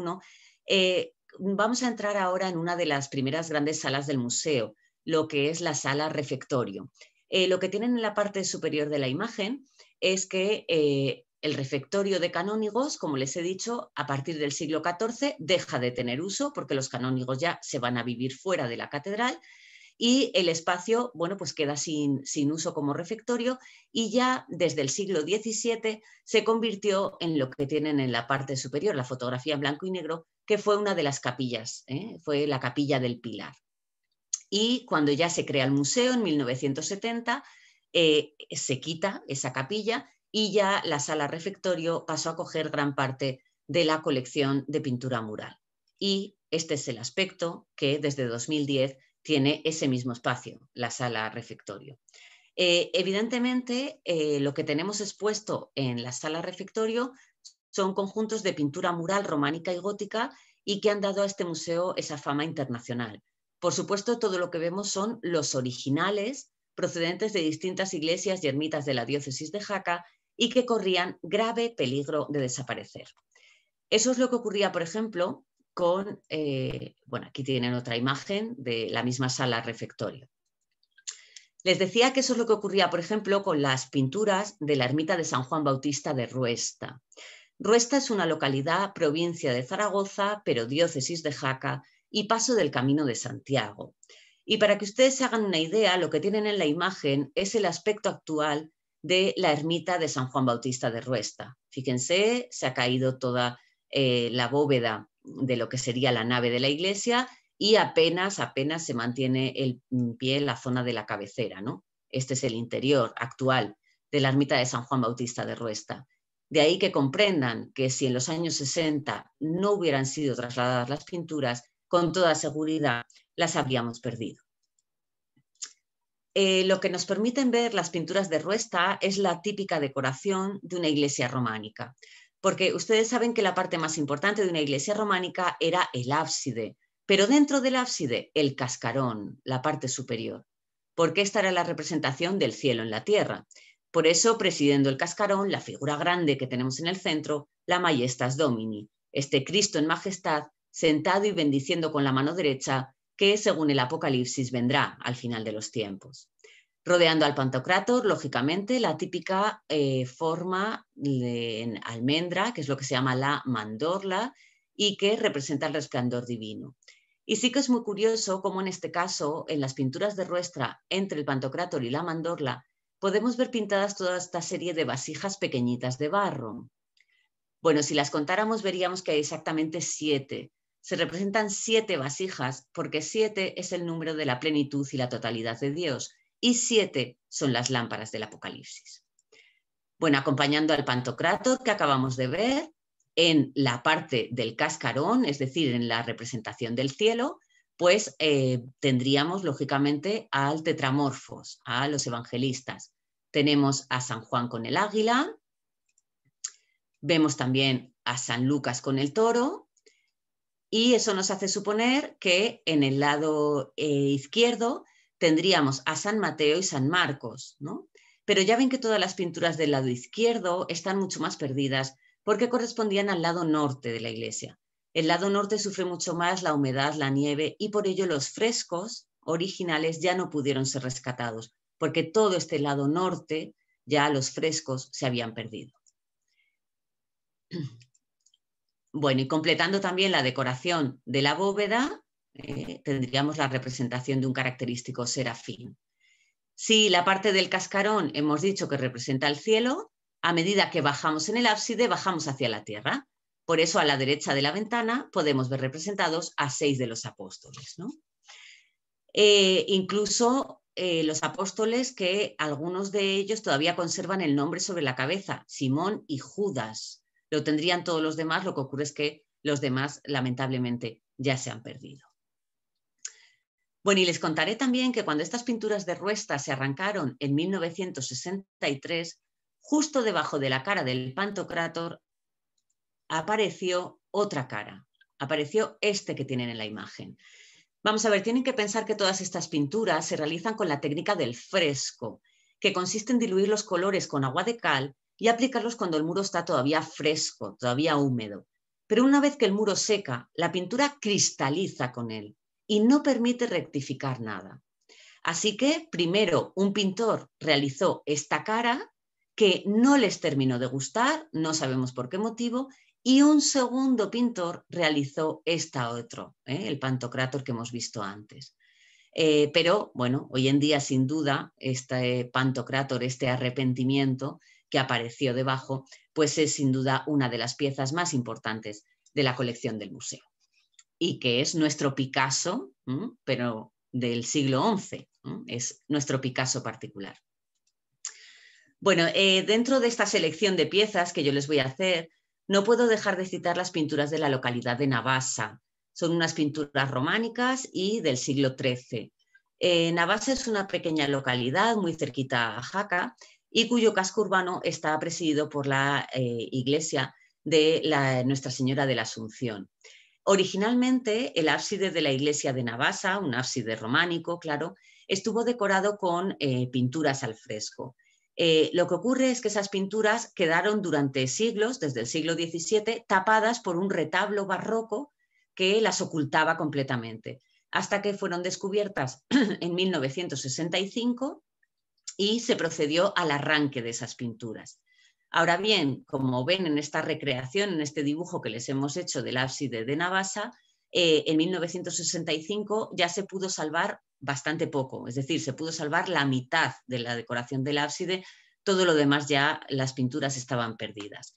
eh, vamos a entrar ahora en una de las primeras grandes salas del museo, lo que es la sala refectorio. lo que tienen en la parte superior de la imagen es que el refectorio de canónigos, como les he dicho, a partir del siglo XIV deja de tener uso porque los canónigos ya se van a vivir fuera de la catedral y el espacio, bueno, pues queda sin, uso como refectorio y ya desde el siglo XVII se convirtió en lo que tienen en la parte superior, la fotografía en blanco y negro, que fue una de las capillas, ¿eh? fue la capilla del Pilar. Y cuando ya se crea el museo en 1970, eh, se quita esa capilla y ya la sala refectorio pasó a coger gran parte de la colección de pintura mural. Y este es el aspecto que desde 2010 tiene ese mismo espacio, la sala refectorio. Eh, evidentemente, eh, lo que tenemos expuesto en la sala refectorio son conjuntos de pintura mural románica y gótica y que han dado a este museo esa fama internacional. Por supuesto, todo lo que vemos son los originales procedentes de distintas iglesias y ermitas de la diócesis de Jaca y que corrían grave peligro de desaparecer. Eso es lo que ocurría, por ejemplo, con, eh, bueno, aquí tienen otra imagen de la misma sala refectorio. Les decía que eso es lo que ocurría, por ejemplo, con las pinturas de la ermita de San Juan Bautista de Ruesta. Ruesta es una localidad, provincia de Zaragoza, pero diócesis de Jaca y paso del Camino de Santiago. Y para que ustedes se hagan una idea, lo que tienen en la imagen es el aspecto actual de la ermita de San Juan Bautista de Ruesta. Fíjense, se ha caído toda eh, la bóveda de lo que sería la nave de la iglesia y apenas, apenas se mantiene el mm, pie en la zona de la cabecera, ¿no? Este es el interior actual de la ermita de San Juan Bautista de Ruesta. De ahí que comprendan que si en los años 60 no hubieran sido trasladadas las pinturas, con toda seguridad las habríamos perdido. Eh, lo que nos permiten ver las pinturas de Ruesta es la típica decoración de una iglesia románica, porque ustedes saben que la parte más importante de una iglesia románica era el ábside, pero dentro del ábside el cascarón, la parte superior, porque esta era la representación del cielo en la tierra. Por eso, presidiendo el cascarón, la figura grande que tenemos en el centro, la Majestas Domini, este Cristo en majestad, sentado y bendiciendo con la mano derecha que según el Apocalipsis vendrá al final de los tiempos. Rodeando al Pantocrátor, lógicamente, la típica eh, forma de almendra, que es lo que se llama la mandorla, y que representa el resplandor divino. Y sí que es muy curioso cómo en este caso, en las pinturas de Ruestra, entre el Pantocrátor y la mandorla, podemos ver pintadas toda esta serie de vasijas pequeñitas de barro. Bueno, si las contáramos veríamos que hay exactamente siete, se representan siete vasijas porque siete es el número de la plenitud y la totalidad de Dios y siete son las lámparas del Apocalipsis. Bueno, acompañando al Pantocrator que acabamos de ver en la parte del cascarón, es decir, en la representación del cielo, pues eh, tendríamos lógicamente al tetramorfos, a los evangelistas. Tenemos a San Juan con el águila, vemos también a San Lucas con el toro y eso nos hace suponer que en el lado eh, izquierdo tendríamos a San Mateo y San Marcos, ¿no? Pero ya ven que todas las pinturas del lado izquierdo están mucho más perdidas porque correspondían al lado norte de la iglesia. El lado norte sufre mucho más la humedad, la nieve y por ello los frescos originales ya no pudieron ser rescatados, porque todo este lado norte ya los frescos se habían perdido. Bueno, y completando también la decoración de la bóveda, eh, tendríamos la representación de un característico serafín. Si la parte del cascarón hemos dicho que representa el cielo, a medida que bajamos en el ábside, bajamos hacia la tierra. Por eso a la derecha de la ventana podemos ver representados a seis de los apóstoles. ¿no? Eh, incluso eh, los apóstoles que algunos de ellos todavía conservan el nombre sobre la cabeza, Simón y Judas, lo tendrían todos los demás, lo que ocurre es que los demás lamentablemente ya se han perdido. Bueno, y les contaré también que cuando estas pinturas de Ruesta se arrancaron en 1963, justo debajo de la cara del Pantocrátor apareció otra cara, apareció este que tienen en la imagen. Vamos a ver, tienen que pensar que todas estas pinturas se realizan con la técnica del fresco, que consiste en diluir los colores con agua de cal y aplicarlos cuando el muro está todavía fresco, todavía húmedo. Pero una vez que el muro seca, la pintura cristaliza con él y no permite rectificar nada. Así que primero un pintor realizó esta cara que no les terminó de gustar, no sabemos por qué motivo, y un segundo pintor realizó esta otro, ¿eh? el Pantocrátor que hemos visto antes. Eh, pero bueno, hoy en día sin duda este Pantocrátor, este arrepentimiento, que apareció debajo, pues es sin duda una de las piezas más importantes de la colección del museo y que es nuestro Picasso, pero del siglo XI, es nuestro Picasso particular. Bueno, eh, dentro de esta selección de piezas que yo les voy a hacer, no puedo dejar de citar las pinturas de la localidad de Navasa Son unas pinturas románicas y del siglo XIII. Eh, Navassa es una pequeña localidad muy cerquita a Jaca y cuyo casco urbano está presidido por la eh, iglesia de Nuestra Señora de la Asunción. Originalmente, el ábside de la iglesia de Navasa, un ábside románico, claro, estuvo decorado con eh, pinturas al fresco. Eh, lo que ocurre es que esas pinturas quedaron durante siglos, desde el siglo XVII, tapadas por un retablo barroco que las ocultaba completamente, hasta que fueron descubiertas en 1965 y se procedió al arranque de esas pinturas. Ahora bien, como ven en esta recreación, en este dibujo que les hemos hecho del ábside de Navasa, eh, en 1965 ya se pudo salvar bastante poco, es decir, se pudo salvar la mitad de la decoración del ábside, todo lo demás ya las pinturas estaban perdidas.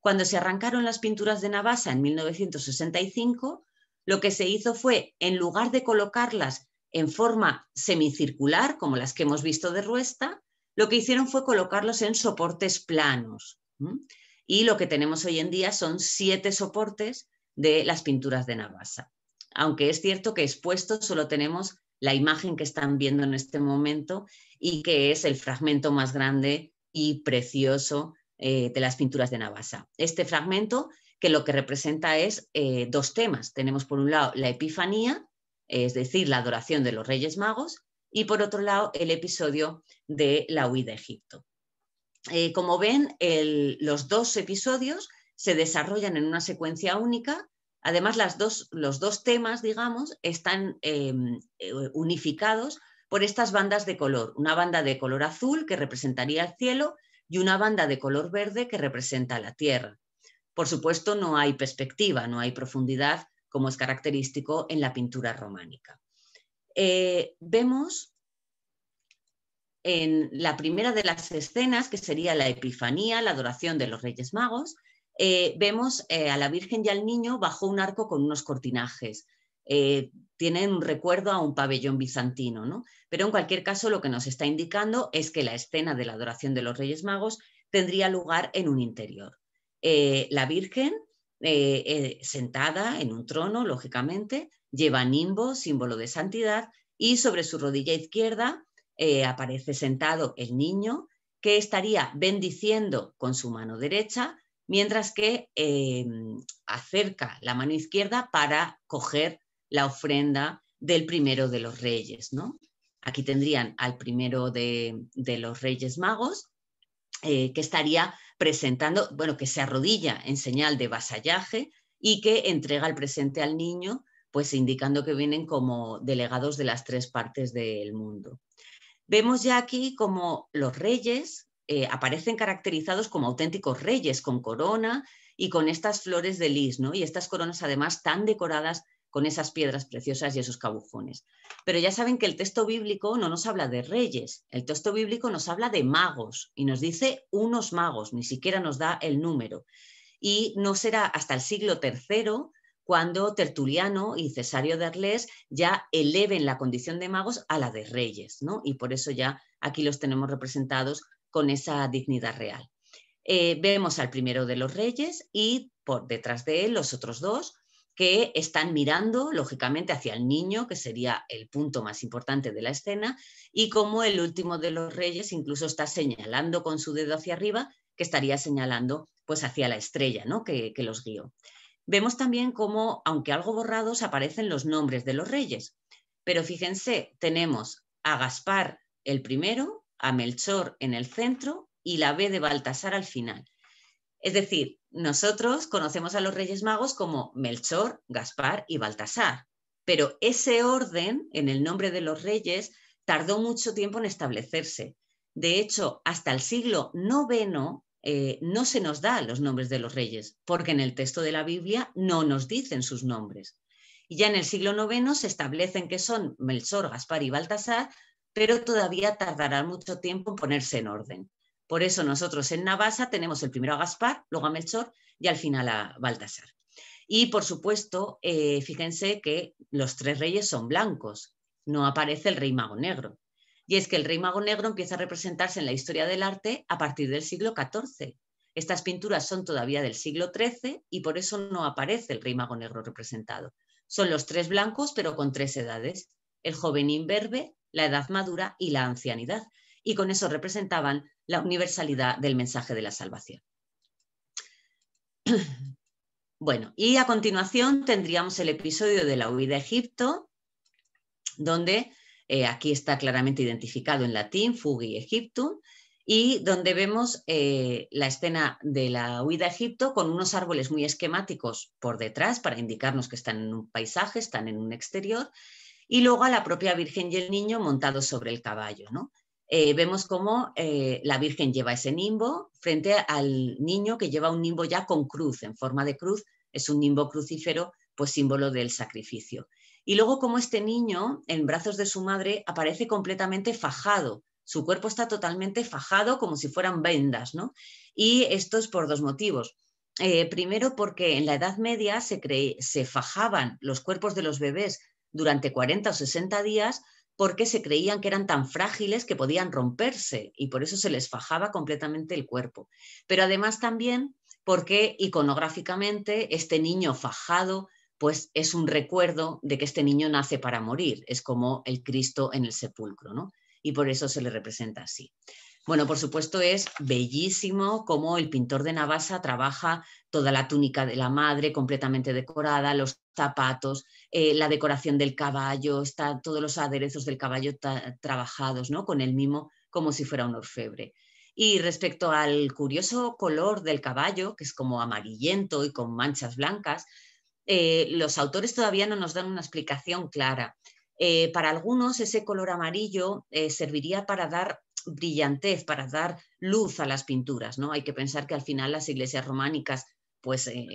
Cuando se arrancaron las pinturas de Navasa en 1965, lo que se hizo fue, en lugar de colocarlas en forma semicircular, como las que hemos visto de Ruesta, lo que hicieron fue colocarlos en soportes planos. Y lo que tenemos hoy en día son siete soportes de las pinturas de Navasa. Aunque es cierto que expuesto solo tenemos la imagen que están viendo en este momento y que es el fragmento más grande y precioso eh, de las pinturas de Navasa. Este fragmento que lo que representa es eh, dos temas. Tenemos por un lado la Epifanía es decir, la adoración de los Reyes Magos, y por otro lado el episodio de la huida de Egipto. Eh, como ven, los dos episodios se desarrollan en una secuencia única. Además, las dos, los dos temas, digamos, están em, eh, unificados por estas bandas de color. Una banda de color azul que representaría el cielo y una banda de color verde que representa la tierra. Por supuesto, no hay perspectiva, no hay profundidad como es característico en la pintura románica. Eh, vemos en la primera de las escenas, que sería la Epifanía, la adoración de los Reyes Magos, eh, vemos eh, a la Virgen y al niño bajo un arco con unos cortinajes. tienen un recuerdo a un pabellón bizantino, ¿no? Pero en cualquier caso, lo que nos está indicando es que la escena de la adoración de los Reyes Magos tendría lugar en un interior. la Virgen eh, eh, sentada en un trono, lógicamente, lleva nimbo, símbolo de santidad, y sobre su rodilla izquierda eh, aparece sentado el niño que estaría bendiciendo con su mano derecha, mientras que acerca la mano izquierda para coger la ofrenda del primero de los reyes. ¿no? Aquí tendrían al primero de los reyes magos eh, que estaría presentando, bueno, que se arrodilla en señal de vasallaje y que entrega el presente al niño, pues indicando que vienen como delegados de las tres partes del mundo. Vemos ya aquí como los reyes eh, aparecen caracterizados como auténticos reyes, con corona y con estas flores de lis, ¿no? Y estas coronas además tan decoradas con esas piedras preciosas y esos cabujones. Pero ya saben que el texto bíblico no nos habla de reyes, el texto bíblico nos habla de magos y nos dice unos magos, ni siquiera nos da el número. Y no será hasta el siglo III cuando Tertuliano y Cesario de Arles ya eleven la condición de magos a la de reyes, ¿no? Y por eso ya aquí los tenemos representados con esa dignidad real. Eh, vemos al primero de los reyes y por detrás de él los otros dos, que están mirando, lógicamente, hacia el niño, que sería el punto más importante de la escena, y como el último de los reyes incluso está señalando con su dedo hacia arriba, que estaría señalando pues hacia la estrella ¿no? que, que los guió. Vemos también cómo, aunque algo borrados, aparecen los nombres de los reyes. Pero fíjense, tenemos a Gaspar el primero, a Melchor en el centro y la B de Baltasar al final. Es decir, nosotros conocemos a los Reyes Magos como Melchor, Gaspar y Baltasar, pero ese orden en el nombre de los reyes tardó mucho tiempo en establecerse. De hecho, hasta el siglo IX eh, no se nos da los nombres de los reyes, porque en el texto de la Biblia no nos dicen sus nombres. Y ya en el siglo IX se establecen que son Melchor, Gaspar y Baltasar, pero todavía tardará mucho tiempo en ponerse en orden. Por eso nosotros en Navasa tenemos el primero a Gaspar, luego a Melchor y al final a Baltasar. Y por supuesto, eh, fíjense que los tres reyes son blancos, no aparece el rey mago negro. Y es que el rey mago negro empieza a representarse en la historia del arte a partir del siglo XIV. Estas pinturas son todavía del siglo XIII y por eso no aparece el rey mago negro representado. Son los tres blancos, pero con tres edades, el joven imberbe, la edad madura y la ancianidad. Y con eso representaban la universalidad del mensaje de la salvación. Bueno, y a continuación tendríamos el episodio de la huida a Egipto, donde eh, aquí está claramente identificado en latín, fugi Egiptum, y donde vemos eh, la escena de la huida a Egipto con unos árboles muy esquemáticos por detrás para indicarnos que están en un paisaje, están en un exterior, y luego a la propia Virgen y el niño montados sobre el caballo. ¿no? Eh, vemos cómo eh, la Virgen lleva ese nimbo frente al niño que lleva un nimbo ya con cruz, en forma de cruz, es un nimbo crucífero, pues símbolo del sacrificio. Y luego cómo este niño, en brazos de su madre, aparece completamente fajado, su cuerpo está totalmente fajado como si fueran vendas, ¿no? Y esto es por dos motivos. Eh, primero, porque en la Edad Media se, se fajaban los cuerpos de los bebés durante 40 o 60 días porque se creían que eran tan frágiles que podían romperse y por eso se les fajaba completamente el cuerpo. Pero además también porque iconográficamente este niño fajado pues es un recuerdo de que este niño nace para morir, es como el Cristo en el sepulcro, ¿no? Y por eso se le representa así. Bueno, por supuesto es bellísimo cómo el pintor de Navasa trabaja toda la túnica de la madre completamente decorada, los zapatos, eh, la decoración del caballo, está, todos los aderezos del caballo trabajados ¿no? con el mismo, como si fuera un orfebre. Y respecto al curioso color del caballo, que es como amarillento y con manchas blancas, eh, los autores todavía no nos dan una explicación clara. Eh, para algunos ese color amarillo serviría para dar brillantez, para dar luz a las pinturas. ¿no? Hay que pensar que al final las iglesias románicas pues, eh,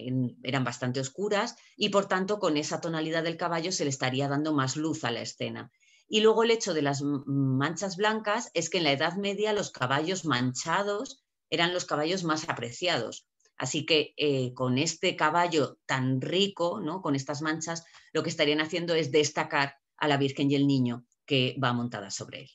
eran bastante oscuras y por tanto con esa tonalidad del caballo se le estaría dando más luz a la escena. Y luego el hecho de las manchas blancas es que en la Edad Media los caballos manchados eran los caballos más apreciados. Así que eh, con este caballo tan rico, ¿no? con estas manchas, lo que estarían haciendo es destacar a la Virgen y el niño que va montada sobre él.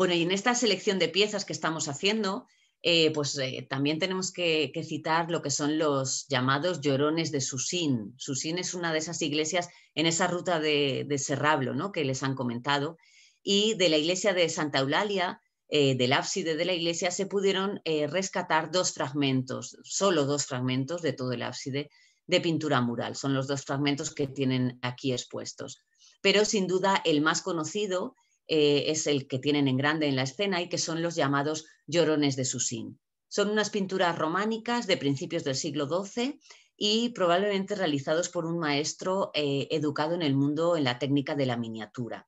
Bueno, y en esta selección de piezas que estamos haciendo, eh, pues eh, también tenemos que, citar lo que son los llamados llorones de Susín. Susín es una de esas iglesias en esa ruta de, Serrablo ¿no? que les han comentado. Y de la iglesia de Santa Eulalia, eh, del ábside de la iglesia, se pudieron rescatar dos fragmentos, solo dos fragmentos de todo el ábside de pintura mural. Son los dos fragmentos que tienen aquí expuestos. Pero sin duda el más conocido eh, es el que tienen en grande en la escena y que son los llamados llorones de Susín. Son unas pinturas románicas de principios del siglo XII y probablemente realizados por un maestro eh, educado en el mundo en la técnica de la miniatura.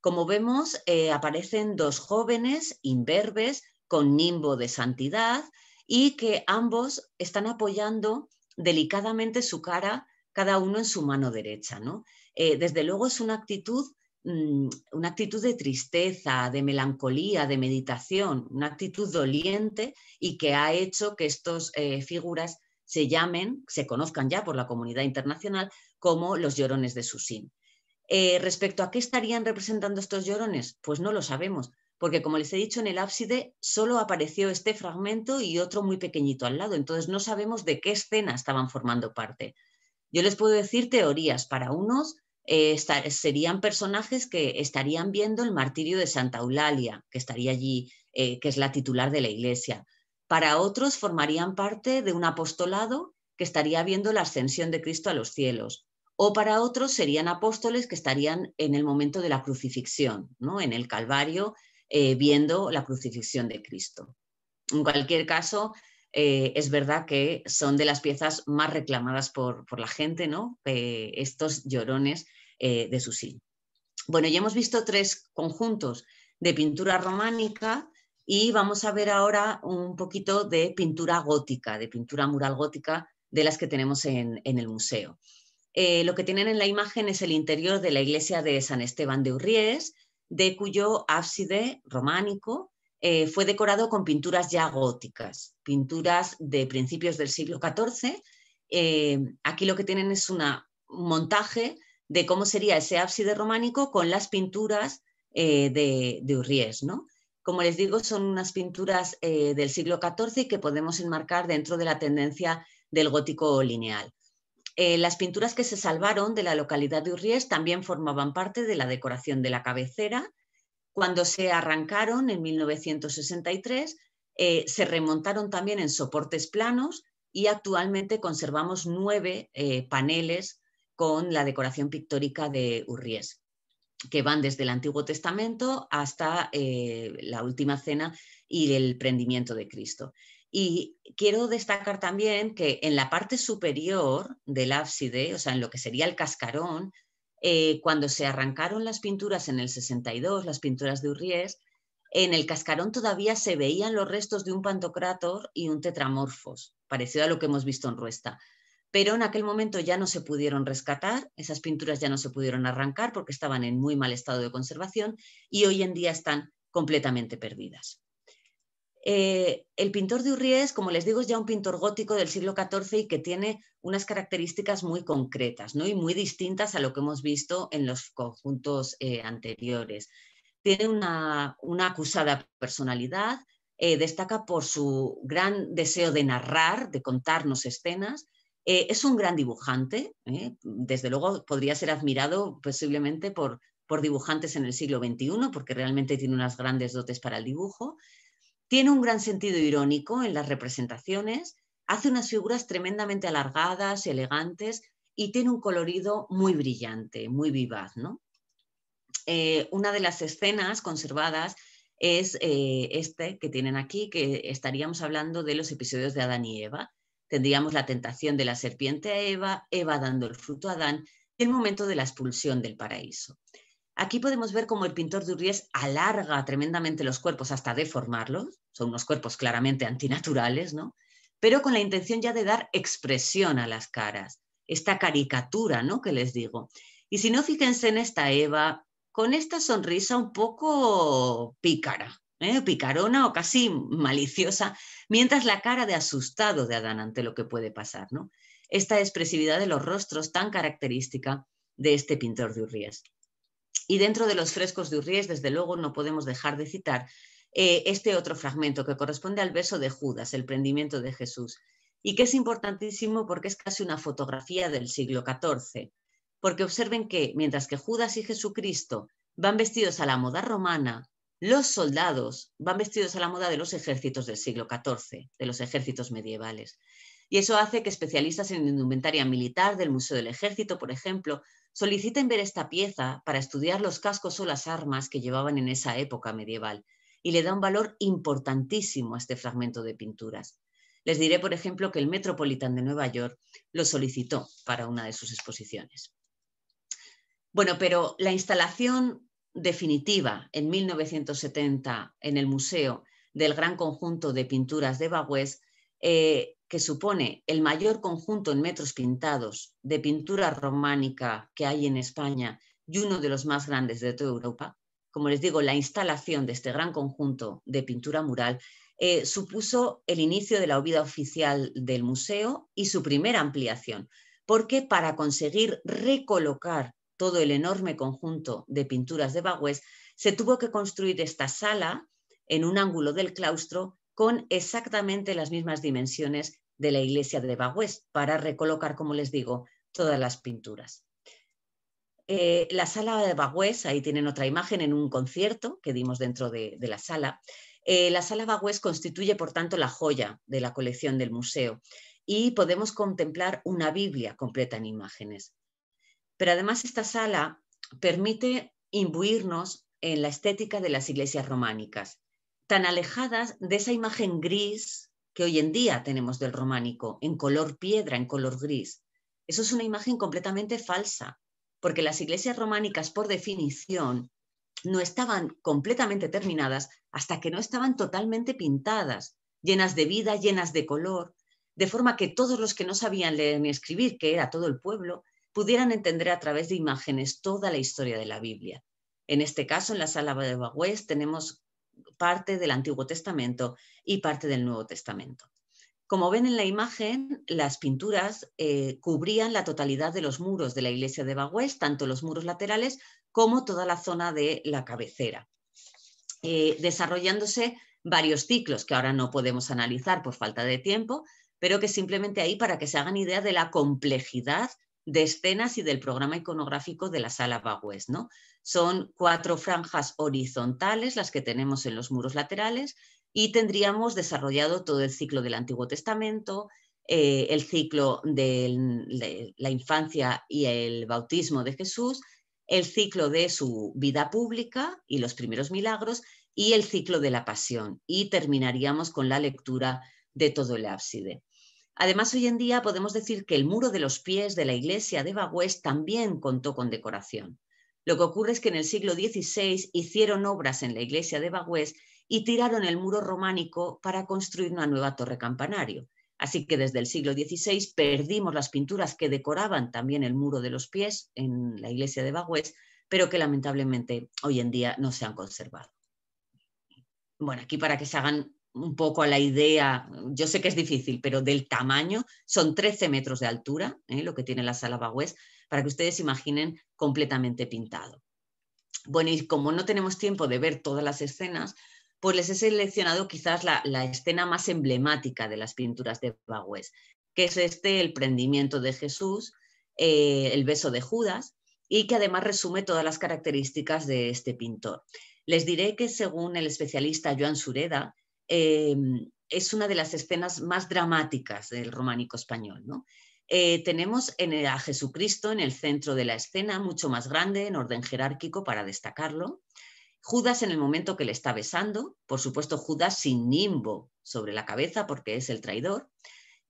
Como vemos, eh, aparecen dos jóvenes imberbes con nimbo de santidad y que ambos están apoyando delicadamente su cara, cada uno en su mano derecha. ¿no? desde luego es una actitud Mm, una actitud de tristeza, de melancolía, de meditación, una actitud doliente y que ha hecho que estas eh, figuras se llamen, se conozcan ya por la comunidad internacional como los llorones de Susín eh, respecto a qué estarían representando estos llorones, pues no lo sabemos, porque como les he dicho, en el ábside solo apareció este fragmento y otro muy pequeñito al lado, entonces no sabemos de qué escena estaban formando parte. Yo les puedo decir teorías para unos, eh, serían personajes que estarían viendo el martirio de Santa Eulalia, que estaría allí, eh, que es la titular de la iglesia. Para otros formarían parte de un apostolado que estaría viendo la ascensión de Cristo a los cielos. O para otros serían apóstoles que estarían en el momento de la crucifixión, ¿no? en el Calvario, eh, viendo la crucifixión de Cristo. En cualquier caso, eh, es verdad que son de las piezas más reclamadas por, la gente, ¿no? Eh, estos llorones eh, de Susil. Bueno, ya hemos visto tres conjuntos de pintura románica y vamos a ver ahora un poquito de pintura gótica, de pintura mural gótica de las que tenemos en, en el museo. lo que tienen en la imagen es el interior de la iglesia de San Esteban de Urries, de cuyo ábside románico eh, fue decorado con pinturas ya góticas, pinturas de principios del siglo XIV. Eh, aquí lo que tienen es un montaje de cómo sería ese ábside románico con las pinturas eh, de, de, Urries. ¿no? Como les digo, son unas pinturas del siglo XIV que podemos enmarcar dentro de la tendencia del gótico lineal. las pinturas que se salvaron de la localidad de Urries también formaban parte de la decoración de la cabecera cuando se arrancaron en 1963, eh, se remontaron también en soportes planos y actualmente conservamos nueve eh, paneles con la decoración pictórica de Urriés, que van desde el Antiguo Testamento hasta eh, la Última Cena y el prendimiento de Cristo. Y quiero destacar también que en la parte superior del ábside, o sea, en lo que sería el cascarón, eh, cuando se arrancaron las pinturas en el 62, las pinturas de Urries, en el cascarón todavía se veían los restos de un pantocrátor y un tetramorfos, parecido a lo que hemos visto en Ruesta. Pero en aquel momento ya no se pudieron rescatar, esas pinturas ya no se pudieron arrancar porque estaban en muy mal estado de conservación y hoy en día están completamente perdidas. Eh, el pintor de Urries, como les digo, es ya un pintor gótico del siglo XIV y que tiene unas características muy concretas ¿no? y muy distintas a lo que hemos visto en los conjuntos eh, anteriores. Tiene una, acusada personalidad, eh, destaca por su gran deseo de narrar, de contarnos escenas. es un gran dibujante, desde luego podría ser admirado posiblemente por, por dibujantes en el siglo XXI, porque realmente tiene unas grandes dotes para el dibujo. Tiene un gran sentido irónico en las representaciones, hace unas figuras tremendamente alargadas, elegantes y tiene un colorido muy brillante, muy vivaz. Eh, una de las escenas conservadas es eh, este que tienen aquí, que estaríamos hablando de los episodios de Adán y Eva. Tendríamos la tentación de la serpiente a Eva, Eva dando el fruto a Adán y el momento de la expulsión del paraíso. Aquí podemos ver cómo el pintor de Urries alarga tremendamente los cuerpos hasta deformarlos, son unos cuerpos claramente antinaturales, ¿no? pero con la intención ya de dar expresión a las caras, esta caricatura ¿no? que les digo. Y si no, fíjense en esta Eva, con esta sonrisa un poco pícara, ¿eh? picarona o casi maliciosa, mientras la cara de asustado de Adán ante lo que puede pasar. Esta expresividad de los rostros tan característica de este pintor de Urries. Y dentro de los frescos de Urriés, desde luego, no podemos dejar de citar eh, este otro fragmento que corresponde al beso de Judas, el prendimiento de Jesús, y que es importantísimo porque es casi una fotografía del siglo XIV. Porque observen que mientras que Judas y Jesucristo van vestidos a la moda romana, los soldados van vestidos a la moda de los ejércitos del siglo XIV, de los ejércitos medievales. Y eso hace que especialistas en indumentaria militar del Museo del Ejército, por ejemplo, Soliciten ver esta pieza para estudiar los cascos o las armas que llevaban en esa época medieval y le da un valor importantísimo a este fragmento de pinturas. Les diré, por ejemplo, que el Metropolitan de Nueva York lo solicitó para una de sus exposiciones. Bueno, pero la instalación definitiva en 1970 en el Museo del Gran Conjunto de Pinturas de Bagües que supone el mayor conjunto en metros pintados de pintura románica que hay en España y uno de los más grandes de toda Europa, como les digo, la instalación de este gran conjunto de pintura mural eh, supuso el inicio de la vida oficial del museo y su primera ampliación, porque para conseguir recolocar todo el enorme conjunto de pinturas de Bagüez se tuvo que construir esta sala en un ángulo del claustro con exactamente las mismas dimensiones de la iglesia de Bagüés para recolocar, como les digo, todas las pinturas. Eh, la sala de Bagüés, ahí tienen otra imagen en un concierto que dimos dentro de, la sala. Eh, la sala Bagüés constituye, por tanto, la joya de la colección del museo y podemos contemplar una Biblia completa en imágenes. Pero además esta sala permite imbuirnos en la estética de las iglesias románicas, tan alejadas de esa imagen gris, que hoy en día tenemos del románico, en color piedra, en color gris. Eso es una imagen completamente falsa, porque las iglesias románicas, por definición, no estaban completamente terminadas hasta que no estaban totalmente pintadas, llenas de vida, llenas de color, de forma que todos los que no sabían leer ni escribir, que era todo el pueblo, pudieran entender a través de imágenes toda la historia de la Biblia. En este caso, en la sala de Bagüés tenemos parte del Antiguo Testamento y parte del Nuevo Testamento. Como ven en la imagen, las pinturas eh, cubrían la totalidad de los muros de la iglesia de Bagués, tanto los muros laterales como toda la zona de la cabecera, eh, desarrollándose varios ciclos que ahora no podemos analizar por falta de tiempo, pero que simplemente ahí para que se hagan idea de la complejidad de escenas y del programa iconográfico de la sala Bagués, ¿no? Son cuatro franjas horizontales las que tenemos en los muros laterales y tendríamos desarrollado todo el ciclo del Antiguo Testamento, eh, el ciclo de, la infancia y el bautismo de Jesús, el ciclo de su vida pública y los primeros milagros y el ciclo de la pasión. Y terminaríamos con la lectura de todo el ábside. Además, hoy en día podemos decir que el muro de los pies de la iglesia de Bagués también contó con decoración. Lo que ocurre es que en el siglo XVI hicieron obras en la iglesia de Bagués y tiraron el muro románico para construir una nueva torre campanario. Así que desde el siglo XVI perdimos las pinturas que decoraban también el muro de los pies en la iglesia de Bagüez, pero que lamentablemente hoy en día no se han conservado. Bueno, aquí para que se hagan un poco a la idea, yo sé que es difícil, pero del tamaño, son 13 metros de altura, ¿eh? lo que tiene la sala Bagüez, para que ustedes imaginen completamente pintado. Bueno, y como no tenemos tiempo de ver todas las escenas, pues les he seleccionado quizás la, escena más emblemática de las pinturas de Bagüez, que es este, el prendimiento de Jesús, eh, el beso de Judas, y que además resume todas las características de este pintor. Les diré que según el especialista Joan Sureda, eh, es una de las escenas más dramáticas del románico español. Eh, tenemos a Jesucristo en el centro de la escena, mucho más grande, en orden jerárquico, para destacarlo. Judas en el momento que le está besando, por supuesto Judas sin nimbo sobre la cabeza porque es el traidor.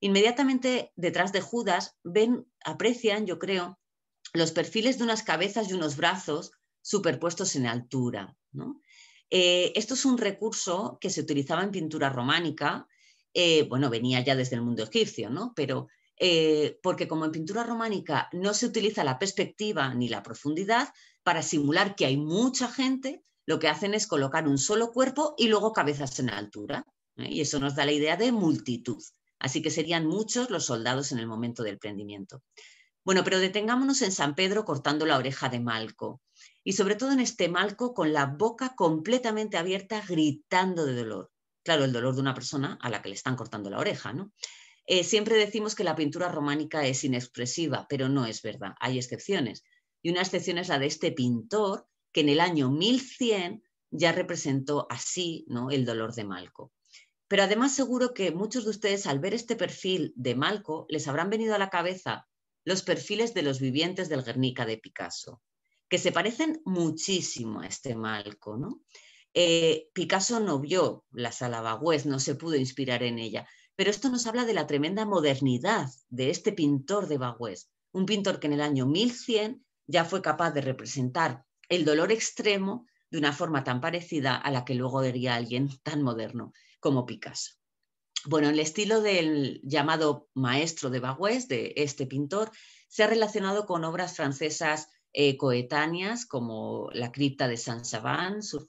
Inmediatamente detrás de Judas ven, aprecian, yo creo, los perfiles de unas cabezas y unos brazos superpuestos en altura. Eh, esto es un recurso que se utilizaba en pintura románica, eh, bueno, venía ya desde el mundo egipcio, ¿no? Pero eh, porque como en pintura románica no se utiliza la perspectiva ni la profundidad para simular que hay mucha gente, lo que hacen es colocar un solo cuerpo y luego cabezas en altura. ¿eh? Y eso nos da la idea de multitud. Así que serían muchos los soldados en el momento del prendimiento. Bueno, pero detengámonos en San Pedro cortando la oreja de Malco. Y sobre todo en este Malco con la boca completamente abierta, gritando de dolor. Claro, el dolor de una persona a la que le están cortando la oreja, ¿no? Eh, siempre decimos que la pintura románica es inexpresiva, pero no es verdad, hay excepciones. Y una excepción es la de este pintor, que en el año 1100 ya representó así ¿no? el dolor de Malco. Pero además seguro que muchos de ustedes al ver este perfil de Malco les habrán venido a la cabeza los perfiles de los vivientes del Guernica de Picasso, que se parecen muchísimo a este Malco. Eh, Picasso no vio la sala Bagüez, no se pudo inspirar en ella, pero esto nos habla de la tremenda modernidad de este pintor de Bagüez, un pintor que en el año 1100 ya fue capaz de representar el dolor extremo de una forma tan parecida a la que luego vería alguien tan moderno como Picasso. Bueno, el estilo del llamado maestro de Bagués, de este pintor, se ha relacionado con obras francesas eh, coetáneas como La cripta de Saint-Savin, sur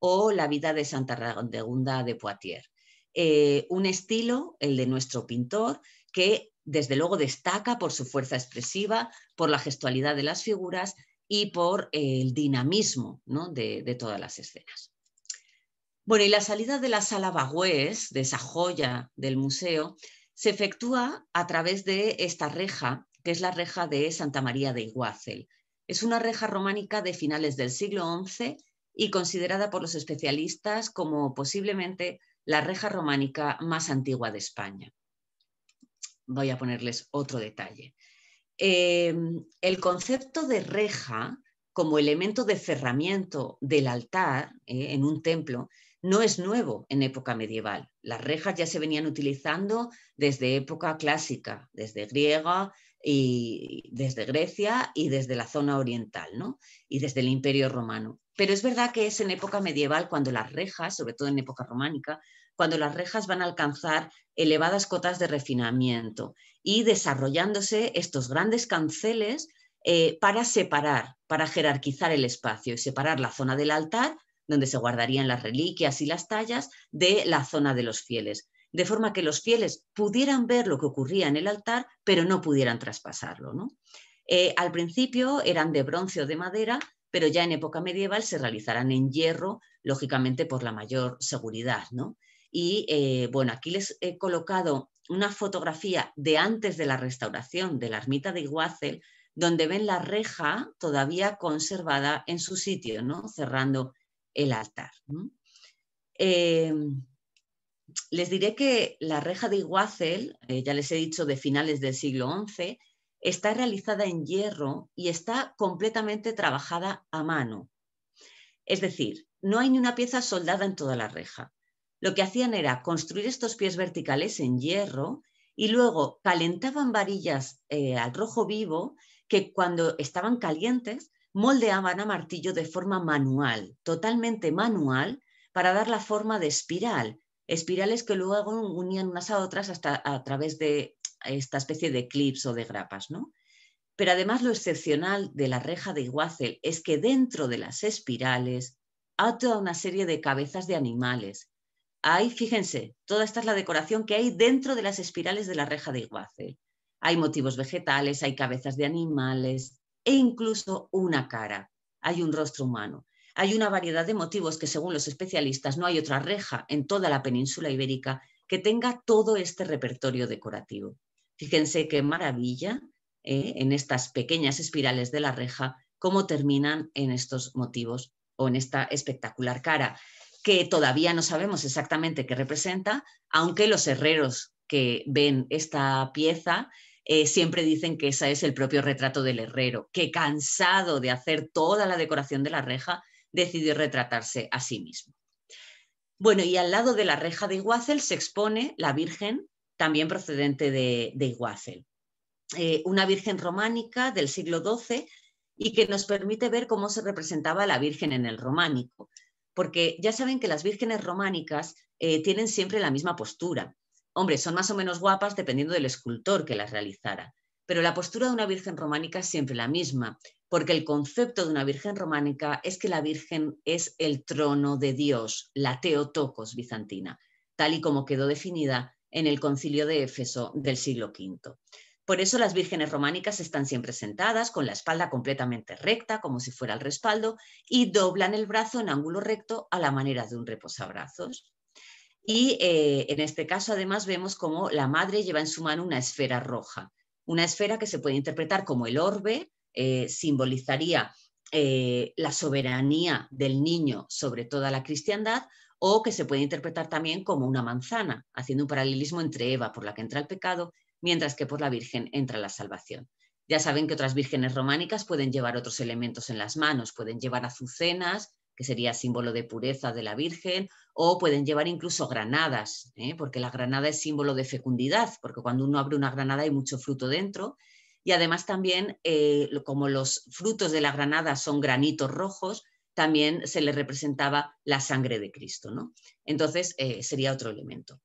o La vida de Santa Radegunda de Poitiers. Eh, un estilo, el de nuestro pintor, que desde luego destaca por su fuerza expresiva, por la gestualidad de las figuras y por el dinamismo de, todas las escenas. Bueno, y la salida de la sala Bagüés, de esa joya del museo, se efectúa a través de esta reja, que es la reja de Santa María de Iguácel. Es una reja románica de finales del siglo XI y considerada por los especialistas como posiblemente la reja románica más antigua de España. Voy a ponerles otro detalle. Em, el concepto de reja como elemento de cerramiento del altar eh, en un templo no es nuevo en época medieval. Las rejas ya se venían utilizando desde época clásica, desde griega y desde Grecia y desde la zona oriental, ¿no? Y desde el Imperio Romano. Pero es verdad que es en época medieval cuando las rejas, sobre todo en época románica, cuando las rejas van a alcanzar elevadas cotas de refinamiento y desarrollándose estos grandes canceles eh, para separar, para jerarquizar el espacio y separar la zona del altar, donde se guardarían las reliquias y las tallas, de la zona de los fieles, de forma que los fieles pudieran ver lo que ocurría en el altar, pero no pudieran traspasarlo. ¿no? Eh, al principio eran de bronce o de madera, pero ya en época medieval se realizarán en hierro, lógicamente por la mayor seguridad. ¿no? Y eh, bueno, aquí les he colocado una fotografía de antes de la restauración de la ermita de Iguacel, donde ven la reja todavía conservada en su sitio, ¿no? cerrando el altar. Em, les diré que la reja de Iguacel, eh, ya les he dicho de finales del siglo XI, está realizada en hierro y está completamente trabajada a mano. Es decir, no hay ni una pieza soldada en toda la reja lo que hacían era construir estos pies verticales en hierro y luego calentaban varillas eh, al rojo vivo que cuando estaban calientes moldeaban a martillo de forma manual, totalmente manual, para dar la forma de espiral. Espirales que luego unían unas a otras hasta a través de esta especie de clips o de grapas, ¿no? Pero además lo excepcional de la reja de Iguacel es que dentro de las espirales hay toda una serie de cabezas de animales hay, fíjense, toda esta es la decoración que hay dentro de las espirales de la reja de iguace. Hay motivos vegetales, hay cabezas de animales e incluso una cara. Hay un rostro humano. Hay una variedad de motivos que, según los especialistas, no hay otra reja en toda la península ibérica que tenga todo este repertorio decorativo. Fíjense qué maravilla ¿eh? en estas pequeñas espirales de la reja, cómo terminan en estos motivos o en esta espectacular cara que todavía no sabemos exactamente qué representa, aunque los herreros que ven esta pieza eh, siempre dicen que ese es el propio retrato del herrero, que cansado de hacer toda la decoración de la reja, decidió retratarse a sí mismo. Bueno, y al lado de la reja de Iguacel se expone la Virgen, también procedente de, de Iguacel, eh, una Virgen románica del siglo XII y que nos permite ver cómo se representaba la Virgen en el románico porque ya saben que las vírgenes románicas eh, tienen siempre la misma postura. Hombre, son más o menos guapas dependiendo del escultor que las realizara, pero la postura de una virgen románica es siempre la misma, porque el concepto de una virgen románica es que la virgen es el trono de Dios, la Teotocos bizantina, tal y como quedó definida en el concilio de Éfeso del siglo V. Por eso las vírgenes románicas están siempre sentadas, con la espalda completamente recta, como si fuera el respaldo, y doblan el brazo en ángulo recto a la manera de un reposabrazos. Y eh, en este caso, además, vemos como la madre lleva en su mano una esfera roja, una esfera que se puede interpretar como el orbe, eh, simbolizaría eh, la soberanía del niño sobre toda la cristiandad, o que se puede interpretar también como una manzana, haciendo un paralelismo entre Eva, por la que entra el pecado, mientras que por la Virgen entra la salvación. Ya saben que otras vírgenes románicas pueden llevar otros elementos en las manos, pueden llevar azucenas, que sería símbolo de pureza de la Virgen, o pueden llevar incluso granadas, ¿eh? porque la granada es símbolo de fecundidad, porque cuando uno abre una granada hay mucho fruto dentro. Y además también, eh, como los frutos de la granada son granitos rojos, también se le representaba la sangre de Cristo. ¿no? Entonces, eh, sería otro elemento.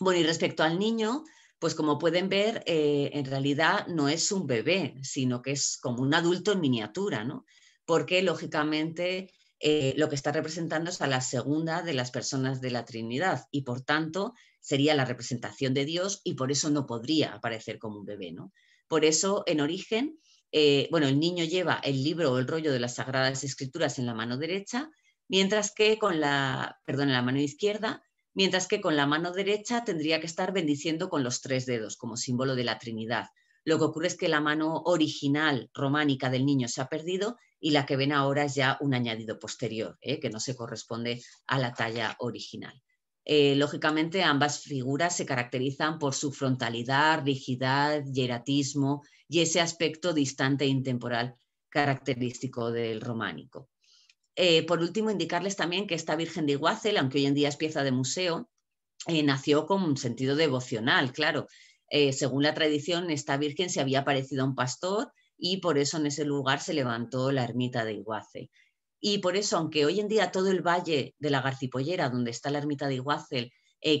Bueno, y respecto al niño, pues como pueden ver, eh, en realidad no es un bebé, sino que es como un adulto en miniatura, ¿no? Porque lógicamente eh, lo que está representando es a la segunda de las personas de la Trinidad y por tanto sería la representación de Dios y por eso no podría aparecer como un bebé, ¿no? Por eso en origen, eh, bueno, el niño lleva el libro o el rollo de las Sagradas Escrituras en la mano derecha, mientras que con la, perdón, en la mano izquierda mientras que con la mano derecha tendría que estar bendiciendo con los tres dedos como símbolo de la Trinidad. Lo que ocurre es que la mano original románica del niño se ha perdido y la que ven ahora es ya un añadido posterior, ¿eh? que no se corresponde a la talla original. Eh, lógicamente, ambas figuras se caracterizan por su frontalidad, rigidez, hieratismo y ese aspecto distante e intemporal característico del románico. Eh, por último, indicarles también que esta Virgen de Iguacel, aunque hoy en día es pieza de museo, eh, nació con un sentido devocional, claro. Eh, según la tradición, esta Virgen se había parecido a un pastor y por eso en ese lugar se levantó la ermita de Iguacel. Y por eso, aunque hoy en día todo el valle de la Garcipollera, donde está la ermita de Iguacel,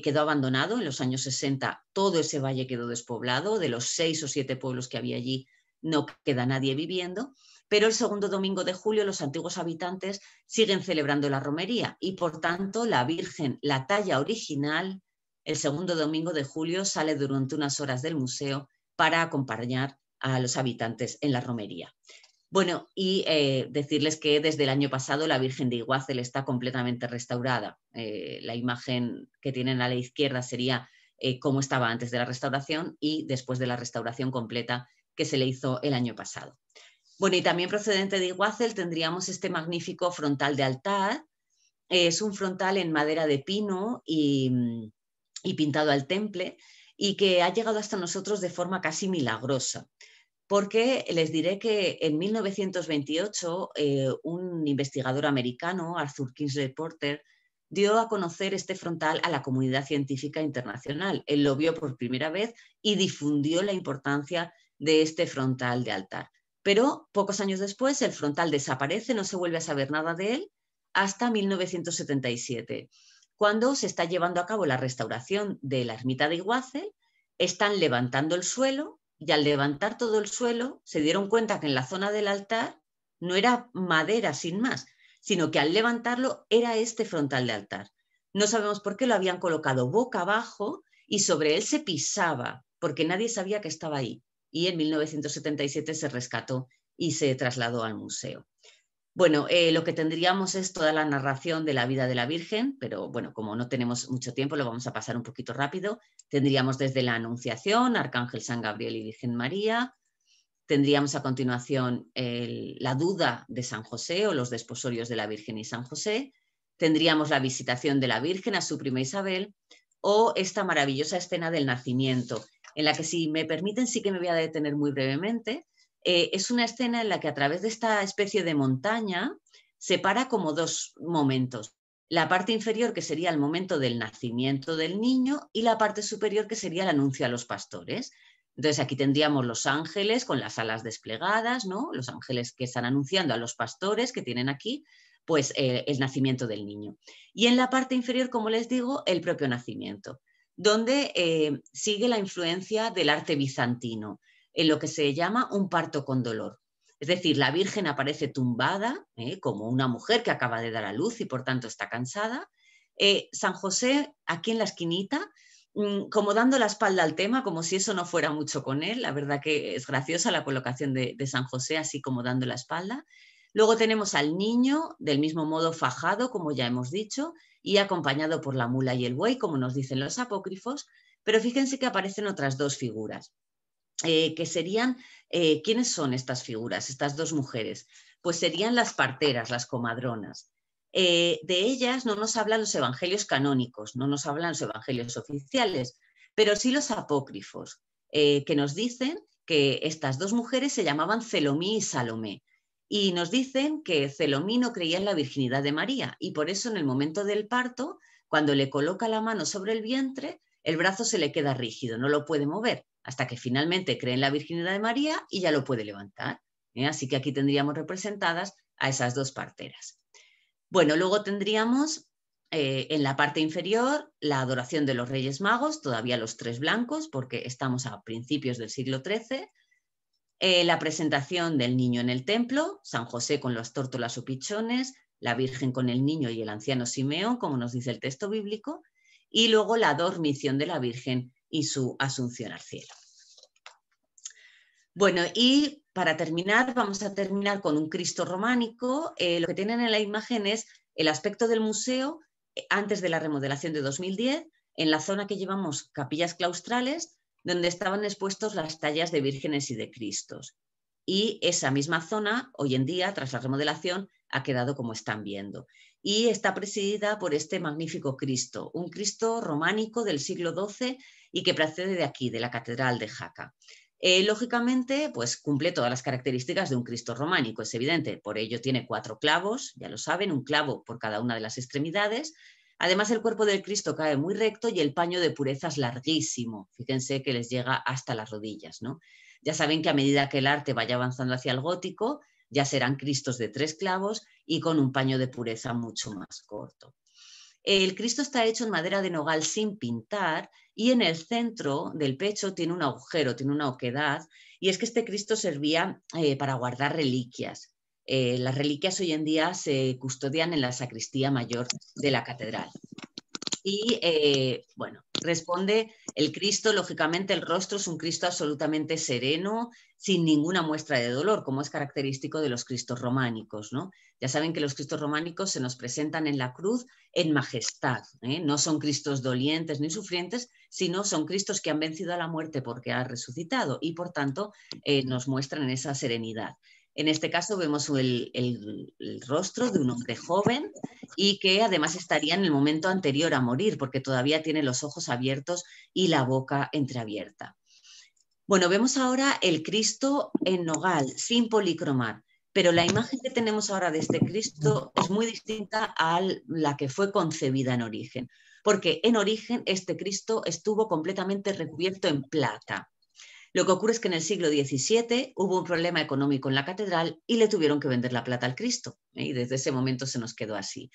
quedó abandonado en los años 60, todo ese valle quedó despoblado, de los seis o siete pueblos que había allí no queda nadie viviendo pero el segundo domingo de julio los antiguos habitantes siguen celebrando la romería y por tanto la Virgen, la talla original, el segundo domingo de julio sale durante unas horas del museo para acompañar a los habitantes en la romería. Bueno, y eh, decirles que desde el año pasado la Virgen de Iguazel está completamente restaurada. Eh, la imagen que tienen a la izquierda sería eh, cómo estaba antes de la restauración y después de la restauración completa que se le hizo el año pasado. Bueno, y también procedente de Iguazel tendríamos este magnífico frontal de altar. Es un frontal en madera de pino y, mm, pintado al temple y que ha llegado hasta nosotros de forma casi milagrosa porque les diré que en 1928 eh, un investigador americano, Arthur Kingsley Porter, dio a conocer este frontal a la comunidad científica internacional. Él lo vio por primera vez y difundió la importancia de este frontal de altar. Pero pocos años después el frontal desaparece, no se vuelve a saber nada de él hasta 1977, cuando se está llevando a cabo la restauración de la ermita de Iguace, están levantando el suelo y al levantar todo el suelo se dieron cuenta que en la zona del altar no era madera sin más, sino que al levantarlo era este frontal de altar. No sabemos por qué lo habían colocado boca abajo y sobre él se pisaba, porque nadie sabía que estaba ahí y en 1977 se rescató y se trasladó al museo. Bueno, eh, lo que tendríamos es toda la narración de la vida de la Virgen, pero bueno, como no tenemos mucho tiempo, lo vamos a pasar un poquito rápido. Tendríamos desde la Anunciación, Arcángel San Gabriel y Virgen María. Tendríamos a continuación la duda de San José o los desposorios de la Virgen y San José. Tendríamos la visitación de la Virgen a su prima Isabel o esta maravillosa escena del nacimiento, en la que si me permiten sí que me voy a detener muy brevemente. Eh, es una escena en la que a través de esta especie de montaña separa como dos momentos. La parte inferior, que sería el momento del nacimiento del niño, y la parte superior, que sería el anuncio a los pastores. Entonces aquí tendríamos los ángeles con las alas desplegadas, ¿no? Los ángeles que están anunciando a los pastores que tienen aquí, pues eh, el nacimiento del niño. Y en la parte inferior, como les digo, el propio nacimiento donde eh, sigue la influencia del arte bizantino, en lo que se llama un parto con dolor. Es decir, la Virgen aparece tumbada, eh, como una mujer que acaba de dar a luz y por tanto está cansada. Eh, San José, aquí en la esquinita, mm, como dando la espalda al tema, como si eso no fuera mucho con él. La verdad que es graciosa la colocación de San José, así como dando la espalda. Luego tenemos al niño, del mismo modo fajado, como ya hemos dicho, y acompañado por la mula y el buey, como nos dicen los apócrifos, pero fíjense que aparecen otras dos figuras, eh, que serían, eh, ¿quiénes son estas figuras, estas dos mujeres? Pues serían las parteras, las comadronas. Eh, de ellas no nos hablan los evangelios canónicos, no nos hablan los evangelios oficiales, pero sí los apócrifos, que nos dicen que estas dos mujeres se llamaban Celomí y Salomé. Y nos dicen que Celomino creía en la virginidad de María y por eso en el momento del parto, cuando le coloca la mano sobre el vientre, el brazo se le queda rígido, no lo puede mover, hasta que finalmente cree en la virginidad de María y ya lo puede levantar. ¿eh? Así que aquí tendríamos representadas a esas dos parteras. Bueno, luego tendríamos eh, en la parte inferior la adoración de los Reyes Magos, todavía los tres blancos, porque estamos a principios del siglo XIII, eh, la presentación del niño en el templo, San José con las tórtolas o pichones, la Virgen con el niño y el anciano Simeón, como nos dice el texto bíblico, y luego la dormición de la Virgen y su asunción al cielo. Bueno, y para terminar, vamos a terminar con un Cristo románico. Eh, lo que tienen en la imagen es el aspecto del museo eh, antes de la remodelación de 2010, en la zona que llevamos capillas claustrales, donde estaban expuestos las tallas de vírgenes y de cristos. Y esa misma zona, hoy en día, tras la remodelación, ha quedado como están viendo. Y está presidida por este magnífico Cristo, un Cristo románico del siglo XII y que procede de aquí, de la Catedral de Jaca. Eh, lógicamente, pues cumple todas las características de un Cristo románico, es evidente. Por ello tiene cuatro clavos, ya lo saben, un clavo por cada una de las extremidades, Además, el cuerpo del Cristo cae muy recto y el paño de pureza es larguísimo. Fíjense que les llega hasta las rodillas, ¿no? Ya saben que a medida que el arte vaya avanzando hacia el gótico, ya serán Cristos de tres clavos y con un paño de pureza mucho más corto. El Cristo está hecho en madera de nogal sin pintar y en el centro del pecho tiene un agujero, tiene una oquedad, y es que este Cristo servía eh, para guardar reliquias. Eh, las reliquias hoy en día se custodian en la sacristía mayor de la catedral. Y eh, bueno, responde el Cristo, lógicamente el rostro es un Cristo absolutamente sereno, sin ninguna muestra de dolor, como es característico de los Cristos románicos. ¿no? Ya saben que los Cristos románicos se nos presentan en la cruz en majestad, ¿eh? no son Cristos dolientes ni sufrientes, sino son Cristos que han vencido a la muerte porque ha resucitado y por tanto nos muestran esa serenidad. En este caso vemos el, rostro de un hombre joven y que además estaría en el momento anterior a morir porque todavía tiene los ojos abiertos y la boca entreabierta. Bueno, vemos ahora el Cristo en nogal, sin policromar, pero la imagen que tenemos ahora de este Cristo es muy distinta a la que fue concebida en origen, porque en origen este Cristo estuvo completamente recubierto en plata lo que ocurre es que en el siglo XVII hubo un problema económico en la catedral y le tuvieron que vender la plata al Cristo. ¿eh? Y desde ese momento se nos quedó así.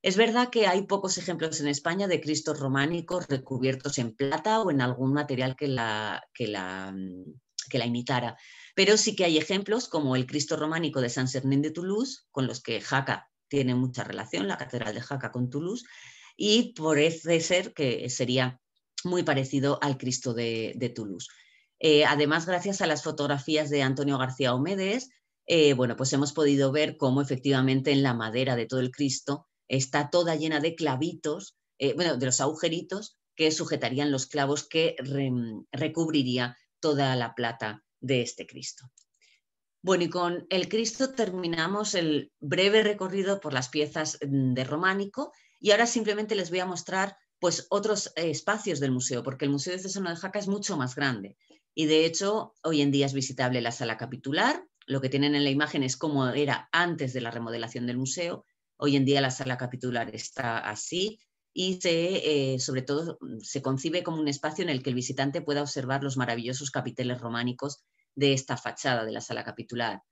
Es verdad que hay pocos ejemplos en España de cristos románicos recubiertos en plata o en algún material que la, que la, imitara. Pero sí que hay ejemplos como el Cristo románico de San Sernín de Toulouse, con los que Jaca tiene mucha relación, la Catedral de Jaca con Toulouse, y parece ser que sería muy parecido al Cristo de Toulouse. Eh, además, gracias a las fotografías de Antonio García Omedes, eh, pues hemos podido ver cómo efectivamente en la madera de todo el Cristo está toda llena de clavitos, eh, bueno, de los agujeritos que sujetarían los clavos que recubriría toda la plata de este Cristo. Bueno, y con el Cristo terminamos el breve recorrido por las piezas de románico y ahora simplemente les voy a mostrar pues, otros espacios del museo, porque el Museo de Cesano de Jaca es mucho más grande. Y de hecho, hoy en día es visitable la sala capitular. Lo que tienen en la imagen es cómo era antes de la remodelación del museo. Hoy en día la sala capitular está así y eh, sobre todo se concibe como un espacio en el que el visitante pueda observar los maravillosos capiteles románicos de esta fachada de la sala capitular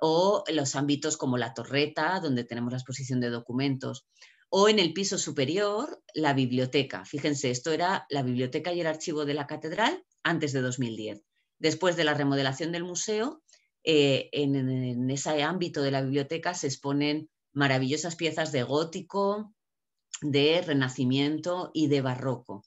o los ámbitos como la torreta, donde tenemos la exposición de documentos, o en el piso superior, la biblioteca. Fíjense, esto era la biblioteca y el archivo de la catedral, antes de 2010. Después de la remodelación del museo, eh, en, ese ámbito de la biblioteca se exponen maravillosas piezas de gótico, de renacimiento y de barroco.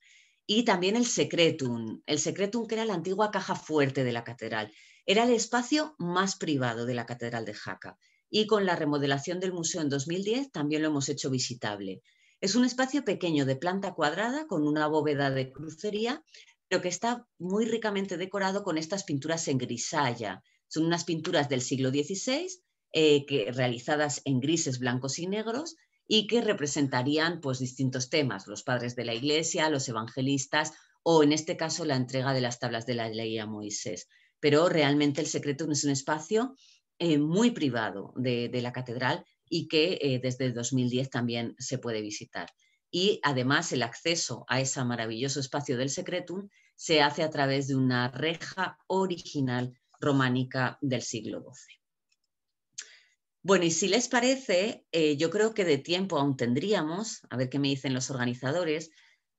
Y también el secretum, el secretum que era la antigua caja fuerte de la catedral. Era el espacio más privado de la catedral de Jaca. Y con la remodelación del museo en 2010 también lo hemos hecho visitable. Es un espacio pequeño de planta cuadrada con una bóveda de crucería pero que está muy ricamente decorado con estas pinturas en grisalla. Son unas pinturas del siglo XVI eh, que, realizadas en grises, blancos y negros y que representarían pues, distintos temas, los padres de la Iglesia, los evangelistas o en este caso la entrega de las tablas de la ley a Moisés. Pero realmente el secretum es un espacio eh, muy privado de, la catedral y que eh, desde 2010 también se puede visitar y además el acceso a ese maravilloso espacio del Secretum se hace a través de una reja original románica del siglo XII. Bueno, y si les parece, eh, yo creo que de tiempo aún tendríamos, a ver qué me dicen los organizadores,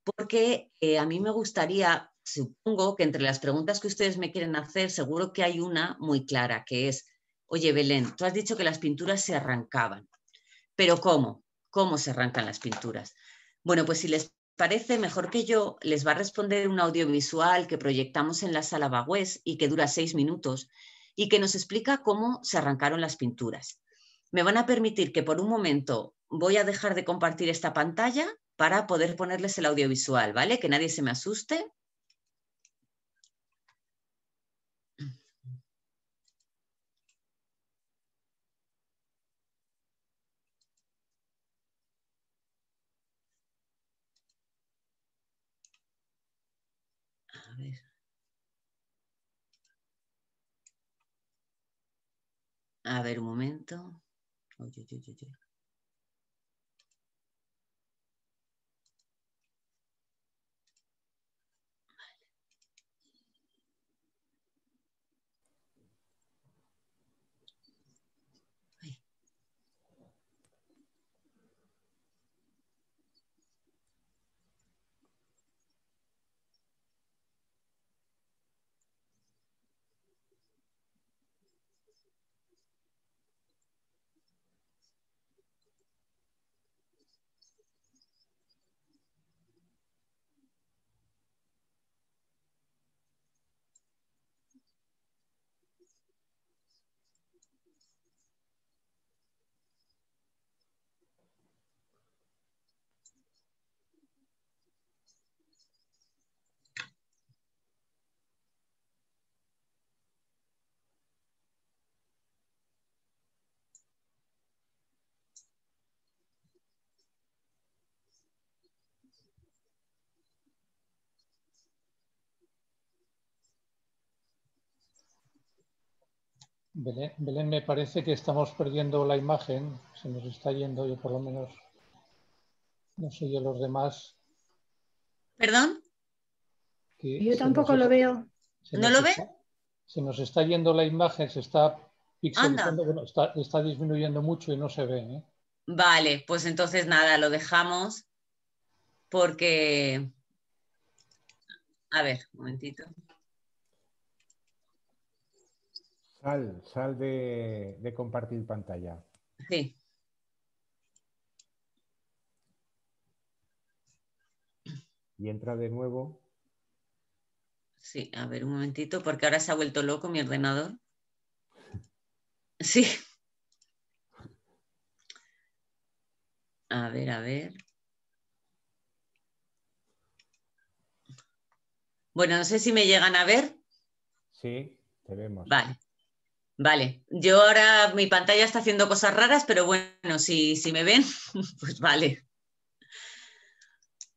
porque eh, a mí me gustaría, supongo que entre las preguntas que ustedes me quieren hacer, seguro que hay una muy clara, que es, oye Belén, tú has dicho que las pinturas se arrancaban, pero ¿cómo? ¿Cómo se arrancan las pinturas? Bueno, pues si les parece mejor que yo, les va a responder un audiovisual que proyectamos en la sala Bagüez y que dura seis minutos y que nos explica cómo se arrancaron las pinturas. Me van a permitir que por un momento voy a dejar de compartir esta pantalla para poder ponerles el audiovisual, ¿vale? Que nadie se me asuste. A ver. A ver un momento. Oye, oye, oye. Belén, me parece que estamos perdiendo la imagen, se nos está yendo, yo por lo menos no sé yo los demás. ¿Perdón? yo tampoco lo veo. ¿No lo ve? Se nos está yendo la imagen, se está pixelizando, bueno, está, disminuyendo mucho y no se ve. ¿eh? Vale, pues entonces nada, lo dejamos porque... A ver, un momentito. Sal, sal de, de compartir pantalla. Sí. Y entra de nuevo. Sí, a ver un momentito, porque ahora se ha vuelto loco mi ordenador. Sí. A ver, a ver. Bueno, no sé si me llegan a ver. Sí, te vemos. Vale. Vale, yo ahora mi pantalla está haciendo cosas raras, pero bueno, si, me ven, pues vale.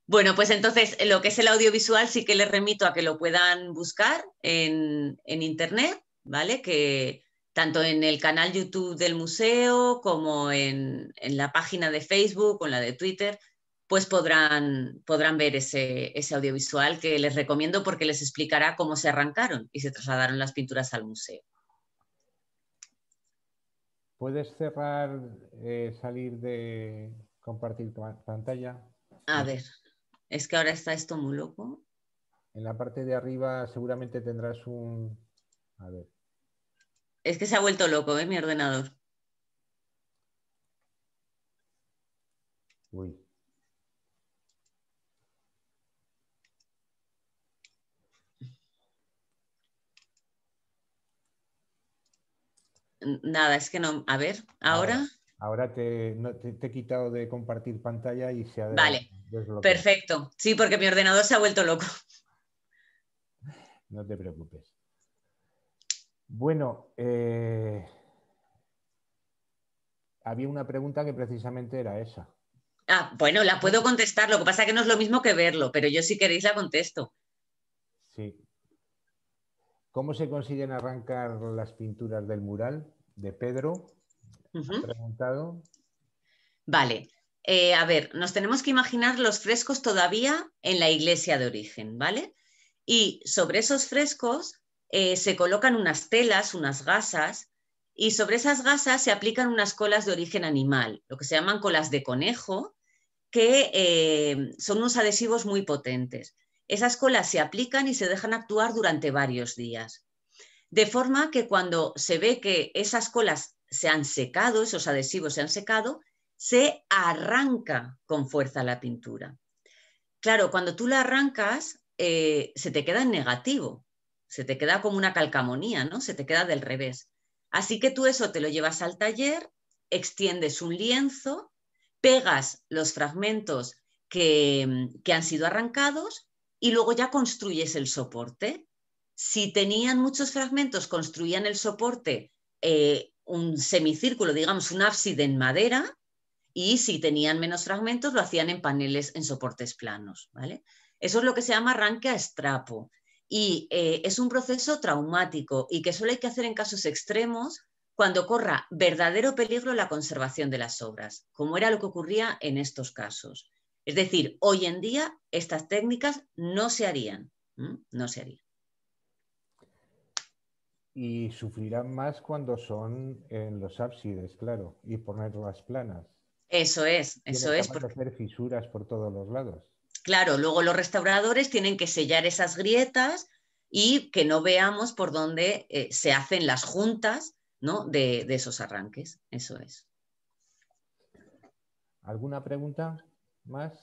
Bueno, pues entonces lo que es el audiovisual sí que les remito a que lo puedan buscar en, internet, ¿vale? Que tanto en el canal YouTube del museo como en, la página de Facebook o en la de Twitter, pues podrán, podrán ver ese audiovisual que les recomiendo porque les explicará cómo se arrancaron y se trasladaron las pinturas al museo. ¿Puedes cerrar, eh, salir de compartir pantalla? A ver, es que ahora está esto muy loco. En la parte de arriba seguramente tendrás un... A ver. Es que se ha vuelto loco, ¿eh? Mi ordenador. Uy. Nada, es que no. A ver, ahora. Ahora, te, he quitado de compartir pantalla y se ha Vale, perfecto. Sí, porque mi ordenador se ha vuelto loco. No te preocupes. Bueno, eh, había una pregunta que precisamente era esa. Ah, bueno, la puedo contestar, lo que pasa es que no es lo mismo que verlo, pero yo si queréis la contesto. Sí. ¿Cómo se consiguen arrancar las pinturas del mural? de Pedro. preguntado. Vale. Eh, a ver, nos tenemos que imaginar los frescos todavía en la iglesia de origen, ¿vale? Y sobre esos frescos eh, se colocan unas telas, unas gasas, y sobre esas gasas se aplican unas colas de origen animal, lo que se llaman colas de conejo, que eh, son unos adhesivos muy potentes. Esas colas se aplican y se dejan actuar durante varios días. De forma que cuando se ve que esas colas se han secado, esos adhesivos se han secado, se arranca con fuerza la pintura. Claro, cuando tú la arrancas, eh, se te queda en negativo, se te queda como una calcamonía, ¿no? Se te queda del revés. Así que tú eso te lo llevas al taller, extiendes un lienzo, pegas los fragmentos que, que han sido arrancados y luego ya construyes el soporte si tenían muchos fragmentos, construían el soporte, eh, un semicírculo, digamos, un ábside en madera, y si tenían menos fragmentos, lo hacían en paneles, en soportes planos. ¿vale? Eso es lo que se llama arranque a estrapo. Y eh, es un proceso traumático y que solo hay que hacer en casos extremos cuando corra verdadero peligro la conservación de las obras, como era lo que ocurría en estos casos. Es decir, hoy en día estas técnicas no se harían, no se harían. Y sufrirán más cuando son en los ábsides, claro, y ponerlas planas. Eso es, eso es. Porque... hacer fisuras por todos los lados. Claro, luego los restauradores tienen que sellar esas grietas y que no veamos por dónde eh, se hacen las juntas ¿no? de, esos arranques. Eso es. ¿Alguna pregunta más?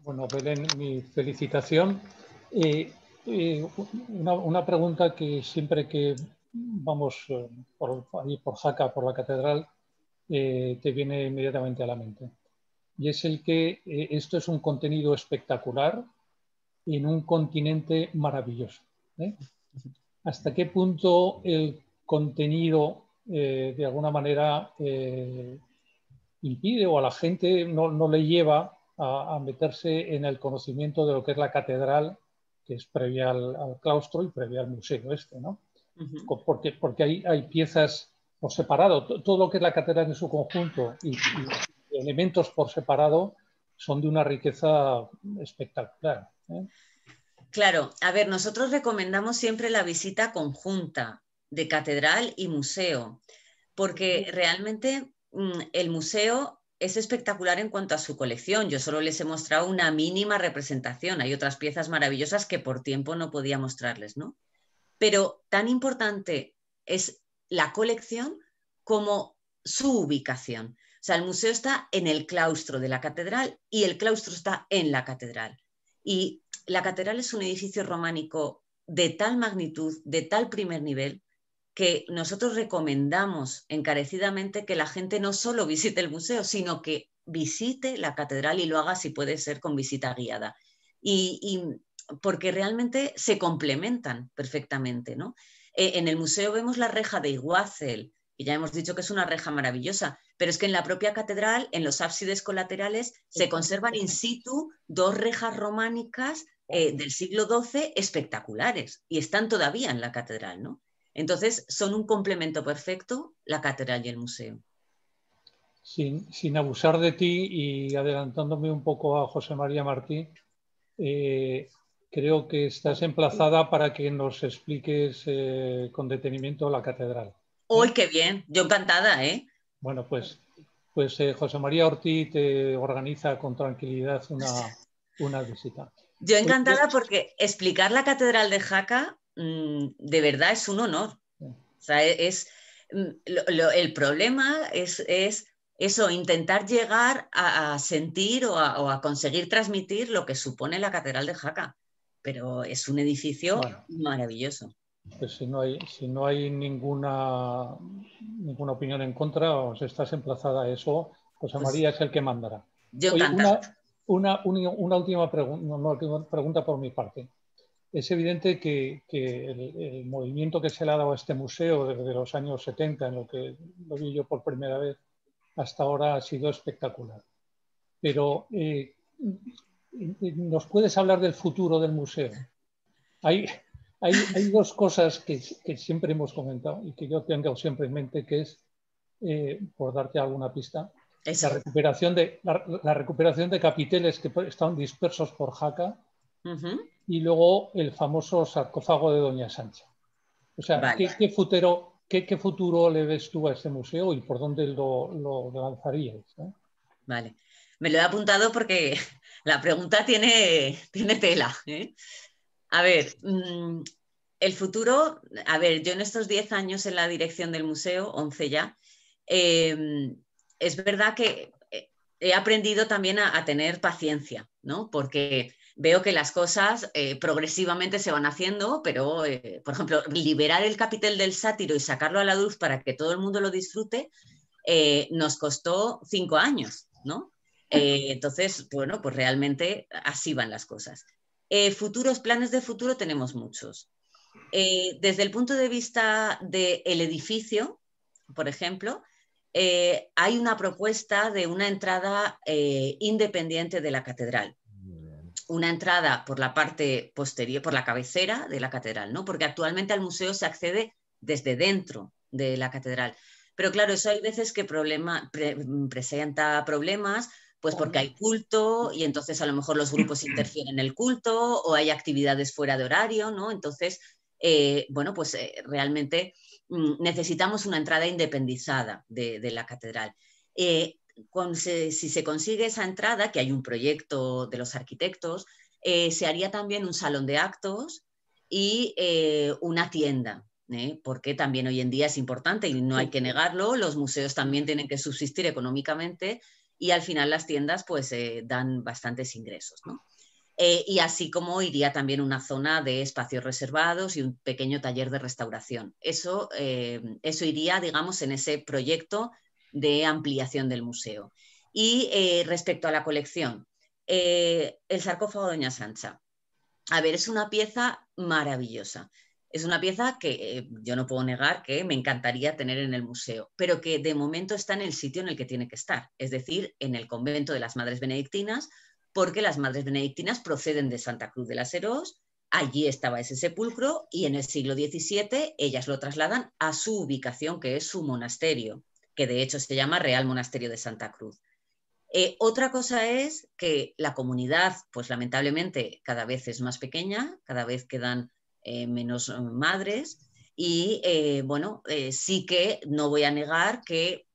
Bueno, Belén, mi felicitación. y una, pregunta que siempre que vamos eh, por, por Jaca, por la catedral, eh, te viene inmediatamente a la mente. Y es el que eh, esto es un contenido espectacular en un continente maravilloso. ¿Hasta qué punto el contenido, de alguna manera, impide o a la gente no, le lleva a meterse en el conocimiento de lo que es la catedral que es previa al, claustro y previa al museo este, ¿no? porque, porque hay, hay piezas por separado, todo lo que es la catedral en su conjunto y, elementos por separado son de una riqueza espectacular. ¿eh? Claro, a ver, nosotros recomendamos siempre la visita conjunta de catedral y museo, porque realmente mm, el museo es espectacular en cuanto a su colección. Yo solo les he mostrado una mínima representación. Hay otras piezas maravillosas que por tiempo no podía mostrarles, ¿no? Pero tan importante es la colección como su ubicación. O sea, el museo está en el claustro de la catedral y el claustro está en la catedral. Y la catedral es un edificio románico de tal magnitud, de tal primer nivel, que nosotros recomendamos encarecidamente que la gente no solo visite el museo, sino que visite la catedral y lo haga si puede ser con visita guiada. Y, porque realmente se complementan perfectamente. ¿no? Eh, en el museo vemos la reja de Iguazel, y ya hemos dicho que es una reja maravillosa, pero es que en la propia catedral, en los ábsides colaterales, se conservan in situ dos rejas románicas eh, del siglo XII espectaculares y están todavía en la catedral, ¿no? Entonces, son un complemento perfecto la catedral y el museo. Sin, abusar de ti y adelantándome un poco a José María Martí, eh, creo que estás emplazada para que nos expliques eh, con detenimiento la catedral. ¡Uy, qué bien! Yo encantada, ¿eh? Bueno, pues, pues eh, José María Ortiz te organiza con tranquilidad una, una visita. Yo encantada porque explicar la Catedral de Jaca Mm, de verdad es un honor. E-, es, mm, el problema es, eso, intentar llegar a, sentir o a, conseguir transmitir lo que supone la Catedral de Jaca. Pero es un edificio maravilloso. Pues si no hay, ninguna, ninguna opinión en contra, o si estás emplazada a eso, José pues María es el que mandará. última pregunta, una última pregunta por mi parte es evidente que, el, movimiento que se le ha dado a este museo desde los años 70, en lo que lo vi yo por primera vez, hasta ahora ha sido espectacular. Pero, eh, ¿nos puedes hablar del futuro del museo? Hay, hay, dos cosas que, siempre hemos comentado y que yo tengo siempre en mente, que es, eh, por darte alguna pista, la recuperación, de, la, recuperación de capiteles que están dispersos por Jaca y luego el famoso sarcófago de Doña Sánchez O sea, ¿qué, futuro, le ves tú a este museo y por dónde lo, lanzarías? Eh? Vale. Me lo he apuntado porque la pregunta tiene, tiene tela. Eh. A ver, mm, el futuro, a ver, yo en estos 10 años en la dirección del museo, 11 ya, em, es verdad que he aprendido también a, a, tener paciencia, ¿no? Porque veo que las cosas eh, progresivamente se van haciendo, pero, eh, por ejemplo, liberar el capitel del sátiro y sacarlo a la luz para que todo el mundo lo disfrute, eh, nos costó cinco años, ¿no? entonces, bueno, pues realmente así van las cosas. futuros, planes de futuro tenemos muchos. desde el punto de vista del edificio, por ejemplo, hay una propuesta de una entrada independiente de la catedral una entrada por la parte posterior, por la cabecera de la catedral, ¿no? Porque actualmente al museo se accede desde dentro de la catedral. Pero claro, eso hay veces que mm, presenta problemas, pues porque hay culto y entonces a lo mejor los grupos interfieren en el culto o hay actividades fuera de horario, ¿no? Entonces, eh, bueno, pues eh, realmente mm, necesitamos una entrada independizada de, la catedral. Eh, si se consigue esa entrada, que hay un proyecto de los arquitectos, eh, se haría también un salón de actos y eh, una tienda, ¿eh? porque también hoy en día es importante y no hay que negarlo, los museos también tienen que subsistir económicamente y al final las tiendas pues dan bastantes ingresos. y así como iría también una zona de espacios reservados y un pequeño taller de restauración. Eso, eso iría, digamos, en ese proyecto de ampliación del museo. Y eh, respecto a la colección, eh, el sarcófago de Doña Sancha. A ver, es una pieza maravillosa. Es una pieza que eh, yo no puedo negar que me encantaría tener en el museo, pero que de momento está en el sitio en el que tiene que estar, es decir, en el convento de las Madres Benedictinas, porque las Madres Benedictinas proceden de Santa Cruz de las Heros, allí estaba ese sepulcro y en el siglo XVII ellas lo trasladan a su ubicación, que es su monasterio que de hecho se llama Real Monasterio de Santa Cruz. Eh, otra cosa es que la comunidad, pues lamentablemente, cada vez es más pequeña, cada vez quedan eh, menos eh, madres y, bueno, sí que no voy a negar que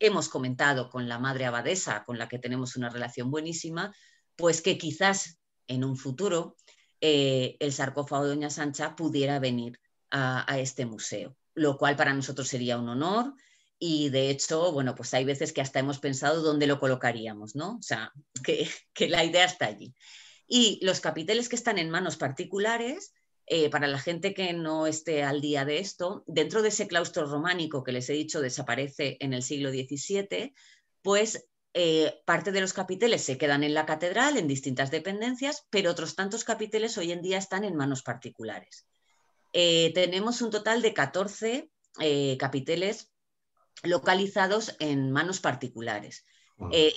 hemos comentado con la madre abadesa, con la que tenemos una relación buenísima, pues que quizás en un futuro el sarcófago de Doña Sancha pudiera venir a este museo, lo cual para nosotros sería un honor y de hecho, bueno, pues hay veces que hasta hemos pensado dónde lo colocaríamos, ¿no? O sea, que, la idea está allí. Y los capiteles que están en manos particulares, eh, para la gente que no esté al día de esto, dentro de ese claustro románico que les he dicho desaparece en el siglo XVII, pues eh, parte de los capiteles se quedan en la catedral, en distintas dependencias, pero otros tantos capiteles hoy en día están en manos particulares. Eh, tenemos un total de 14 capiteles localizados en manos particulares. Eh,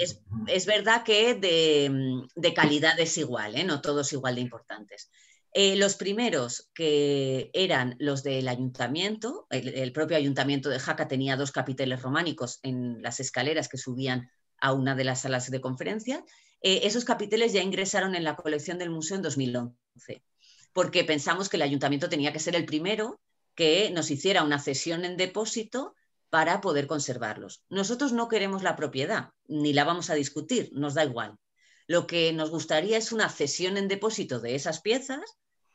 es, verdad que de, calidad es igual, ¿eh? no todos igual de importantes. Eh, los primeros que eran los del ayuntamiento, el, el, propio ayuntamiento de Jaca tenía dos capiteles románicos en las escaleras que subían a una de las salas de conferencia. esos capiteles ya ingresaron en la colección del museo en 2011, porque pensamos que el ayuntamiento tenía que ser el primero que nos hiciera una cesión en depósito para poder conservarlos. Nosotros no queremos la propiedad, ni la vamos a discutir, nos da igual. Lo que nos gustaría es una cesión en depósito de esas piezas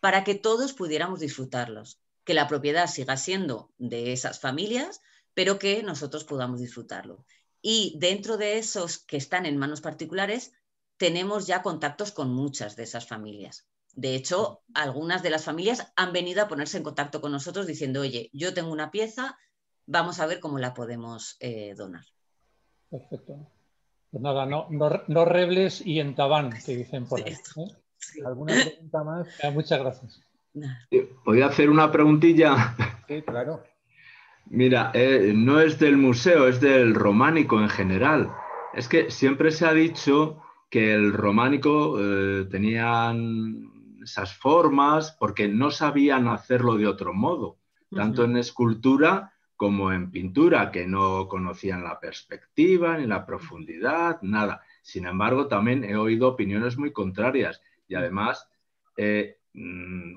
para que todos pudiéramos disfrutarlos, que la propiedad siga siendo de esas familias, pero que nosotros podamos disfrutarlo. Y dentro de esos que están en manos particulares, tenemos ya contactos con muchas de esas familias. De hecho, algunas de las familias han venido a ponerse en contacto con nosotros diciendo, oye, yo tengo una pieza, vamos a ver cómo la podemos eh, donar. Perfecto. Pues nada, no, rebles y en tabán, que dicen por ahí. ¿eh? ¿Alguna pregunta más? muchas gracias. Eh, ¿Podría hacer una preguntilla? Sí, claro. Mira, no es del museo, es del románico en general. Es que siempre se ha dicho que el románico tenían esas formas porque no sabían hacerlo de otro modo, tanto en escultura como en pintura, que no conocían la perspectiva ni la profundidad, nada. Sin embargo, también he oído opiniones muy contrarias y además, eh, mm,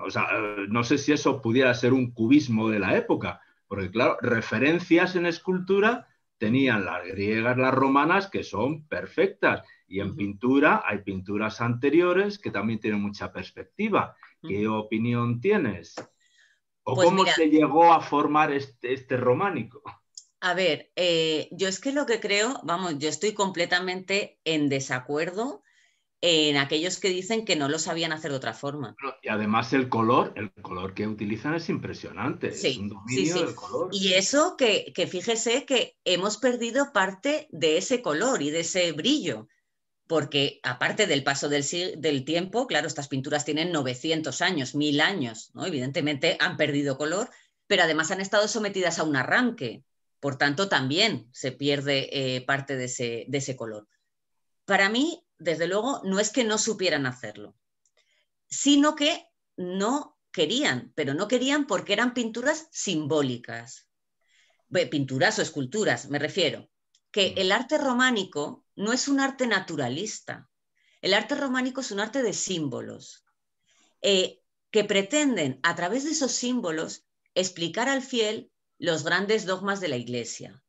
no sé si eso pudiera ser un cubismo de la época, porque claro, referencias en escultura tenían las griegas, las romanas, que son perfectas. Y en pintura hay pinturas anteriores que también tienen mucha perspectiva. ¿Qué opinión tienes? ¿O pues cómo se llegó a formar este, este románico? A ver, eh, yo es que lo que creo, vamos, yo estoy completamente en desacuerdo en aquellos que dicen que no lo sabían hacer de otra forma. Y además el color, el color que utilizan es impresionante, sí, sí, sí. Y eso que, que, fíjese que hemos perdido parte de ese color y de ese brillo porque aparte del paso del, tiempo, claro, estas pinturas tienen 900 años, 1000 años, ¿no? Evidentemente han perdido color, pero además han estado sometidas a un arranque, por tanto también se pierde eh, parte de ese, de ese color. Para mí, desde luego, no es que no supieran hacerlo, sino que no querían, pero no querían porque eran pinturas simbólicas, pinturas o esculturas, me refiero, que mm. el arte románico no es un arte naturalista. El arte románico es un arte de símbolos eh, que pretenden, a través de esos símbolos, explicar al fiel los grandes dogmas de la Iglesia.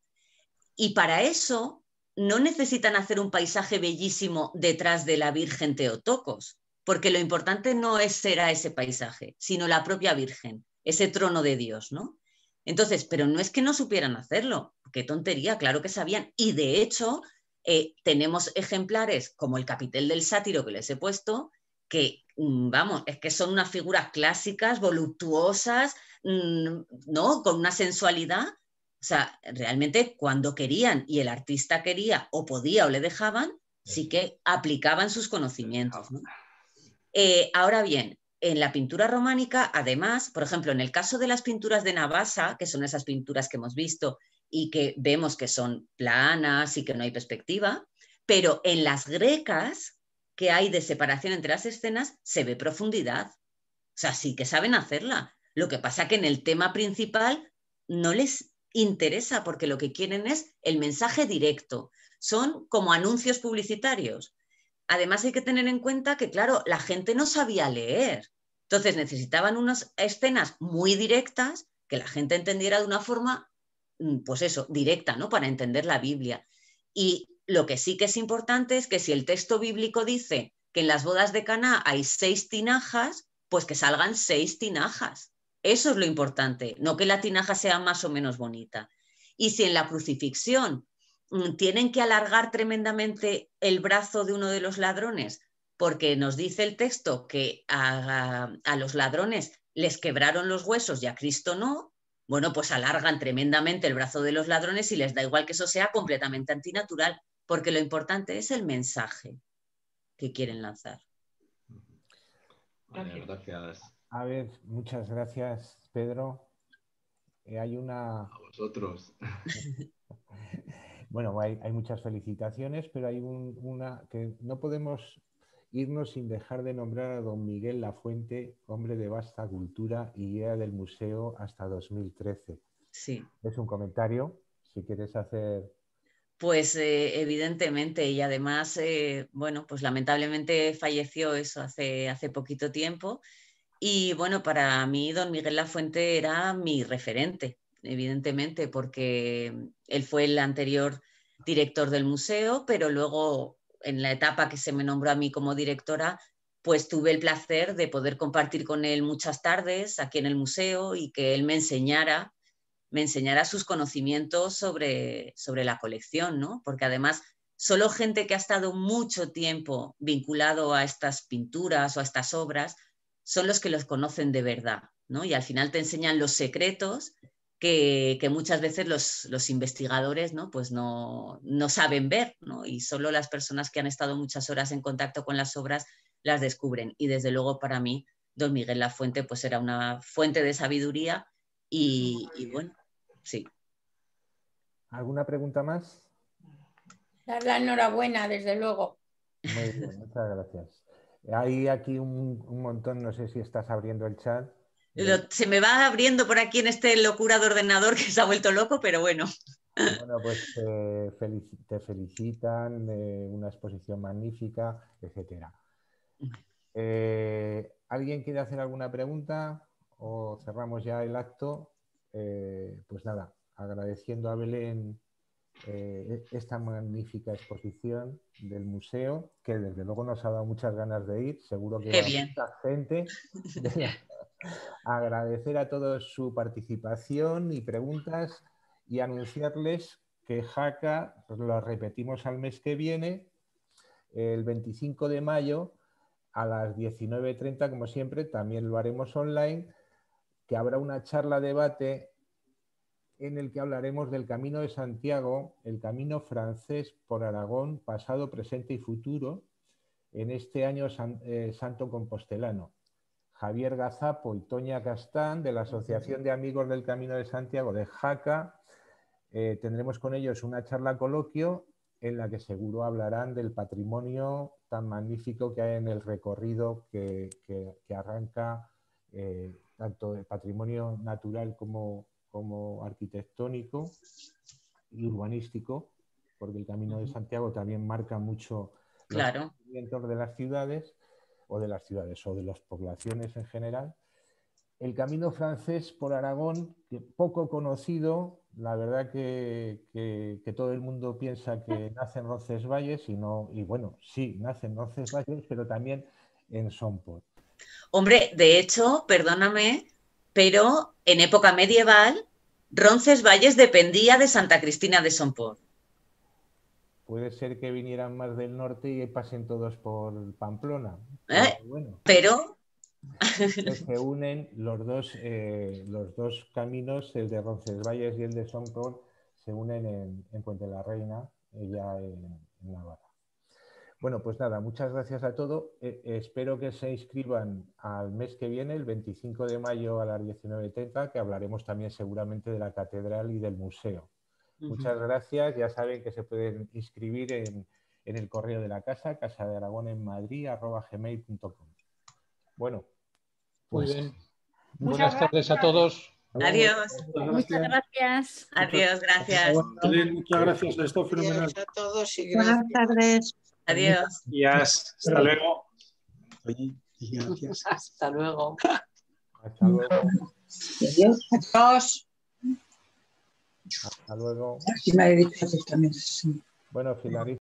Y para eso no necesitan hacer un paisaje bellísimo detrás de la Virgen Teotocos, porque lo importante no es será ese paisaje, sino la propia Virgen, ese trono de Dios, ¿no? Entonces, pero no es que no supieran hacerlo, qué tontería, claro que sabían. Y de hecho, eh, tenemos ejemplares como el capitel del sátiro que les he puesto, que mm, vamos, es que son unas figuras clásicas, voluptuosas, mm, ¿no? Con una sensualidad. O sea, realmente cuando querían y el artista quería o podía o le dejaban, sí que aplicaban sus conocimientos. Eh, ahora bien, en la pintura románica, además, por ejemplo, en el caso de las pinturas de Navasa, que son esas pinturas que hemos visto, y que vemos que son planas y que no hay perspectiva, pero en las grecas que hay de separación entre las escenas se ve profundidad. O sea, sí que saben hacerla. Lo que pasa que en el tema principal no les interesa porque lo que quieren es el mensaje directo. Son como anuncios publicitarios. Además hay que tener en cuenta que, claro, la gente no sabía leer. Entonces necesitaban unas escenas muy directas que la gente entendiera de una forma Mm, pues eso, directa, ¿no? Para entender la Biblia. Y lo que sí que es importante es que si el texto bíblico dice que en las bodas de Caná hay seis tinajas, pues que salgan seis tinajas. Eso es lo importante, no que la tinaja sea más o menos bonita. Y si en la crucifixión mm, tienen que alargar tremendamente el brazo de uno de los ladrones, porque nos dice el texto que a, los ladrones les quebraron los huesos y a Cristo no, bueno, pues alargan tremendamente el brazo de los ladrones y les da igual que eso sea completamente antinatural, porque lo importante es el mensaje que quieren lanzar. gracias. A ver, muchas gracias, Pedro. Eh, hay una. A vosotros. bueno, hay, muchas felicitaciones, pero hay una que no podemos irnos sin dejar de nombrar a don Miguel Lafuente, hombre de vasta cultura y guía del museo hasta 2013. Sí. Es un comentario, si quieres hacer pues eh, evidentemente, y además, eh, bueno, pues lamentablemente falleció eso hace, hace poquito tiempo. Y bueno, para mí don Miguel Lafuente era mi referente, evidentemente, porque él fue el anterior director del museo, pero luego en la etapa que se me nombró a mí como directora, pues tuve el placer de poder compartir con él muchas tardes aquí en el museo y que él me enseñara, me enseñara sus conocimientos sobre, sobre la colección, ¿no? Porque además solo gente que ha estado mucho tiempo vinculado a estas pinturas o a estas obras son los que los conocen de verdad, ¿no? Y al final te enseñan los secretos que, muchas veces los, investigadores ¿no? Pues no, saben ver ¿no? y solo las personas que han estado muchas horas en contacto con las obras las descubren. Y desde luego para mí, don Miguel La Fuente pues era una fuente de sabiduría y, bueno, sí. ¿Alguna pregunta más? Dar la enhorabuena, desde luego. muchas gracias. Hay aquí un montón, no sé si estás abriendo el chat, se me va abriendo por aquí en este locura de ordenador que se ha vuelto loco, pero bueno. Bueno, pues eh, te felicitan, una exposición magnífica, etcétera. Eh, ¿Alguien quiere hacer alguna pregunta o cerramos ya el acto? Eh, pues nada, agradeciendo a Belén e-, esta magnífica exposición del museo, que desde luego nos ha dado muchas ganas de ir, seguro que hay mucha gente Agradecer a todos su participación y preguntas y anunciarles que Jaca pues lo repetimos al mes que viene, el 25 de mayo a las 19.30, como siempre, también lo haremos online, que habrá una charla debate en el que hablaremos del Camino de Santiago, el camino francés por Aragón, pasado, presente y futuro, en este año eh, santo compostelano. Javier Gazapo y Toña Castán de la Asociación de Amigos del Camino de Santiago de Jaca. Eh, tendremos con ellos una charla coloquio en la que seguro hablarán del patrimonio tan magnífico que hay en el recorrido que, arranca, eh, tanto de patrimonio natural como, como arquitectónico y urbanístico, porque el Camino de Santiago también marca mucho los claro. de las ciudades o de las ciudades o de las poblaciones en general. El camino francés por Aragón, poco conocido, la verdad que, todo el mundo piensa que nace en Roncesvalles y, y bueno, sí, nace en Roncesvalles, pero también en Somport. Hombre, de hecho, perdóname, pero en época medieval Roncesvalles dependía de Santa Cristina de Somport puede ser que vinieran más del norte y pasen todos por Pamplona. Eh, pero, se unen los dos, eh, los dos caminos, el de Roncesvalles y el de Soncor, se unen en, Puente Puente la Reina, ya en, Navarra. Bueno, pues nada, muchas gracias a todos. E, espero que se inscriban al mes que viene, el 25 de mayo a las 19.30, que hablaremos también seguramente de la catedral y del museo. Muchas gracias. Ya saben que se pueden inscribir en, en el correo de la casa, casa de Aragón en Madrid, arroba gmail.com. Bueno, pues. Buenas tardes a todos. Adiós. Muchas gracias. Adiós, gracias. Muchas gracias, esto fenomenal. Adiós a todos y gracias. Buenas tardes. Adiós. Días. Hasta luego. Gracias. Hasta luego. Hasta luego. Adiós. Adiós. Hasta luego. bueno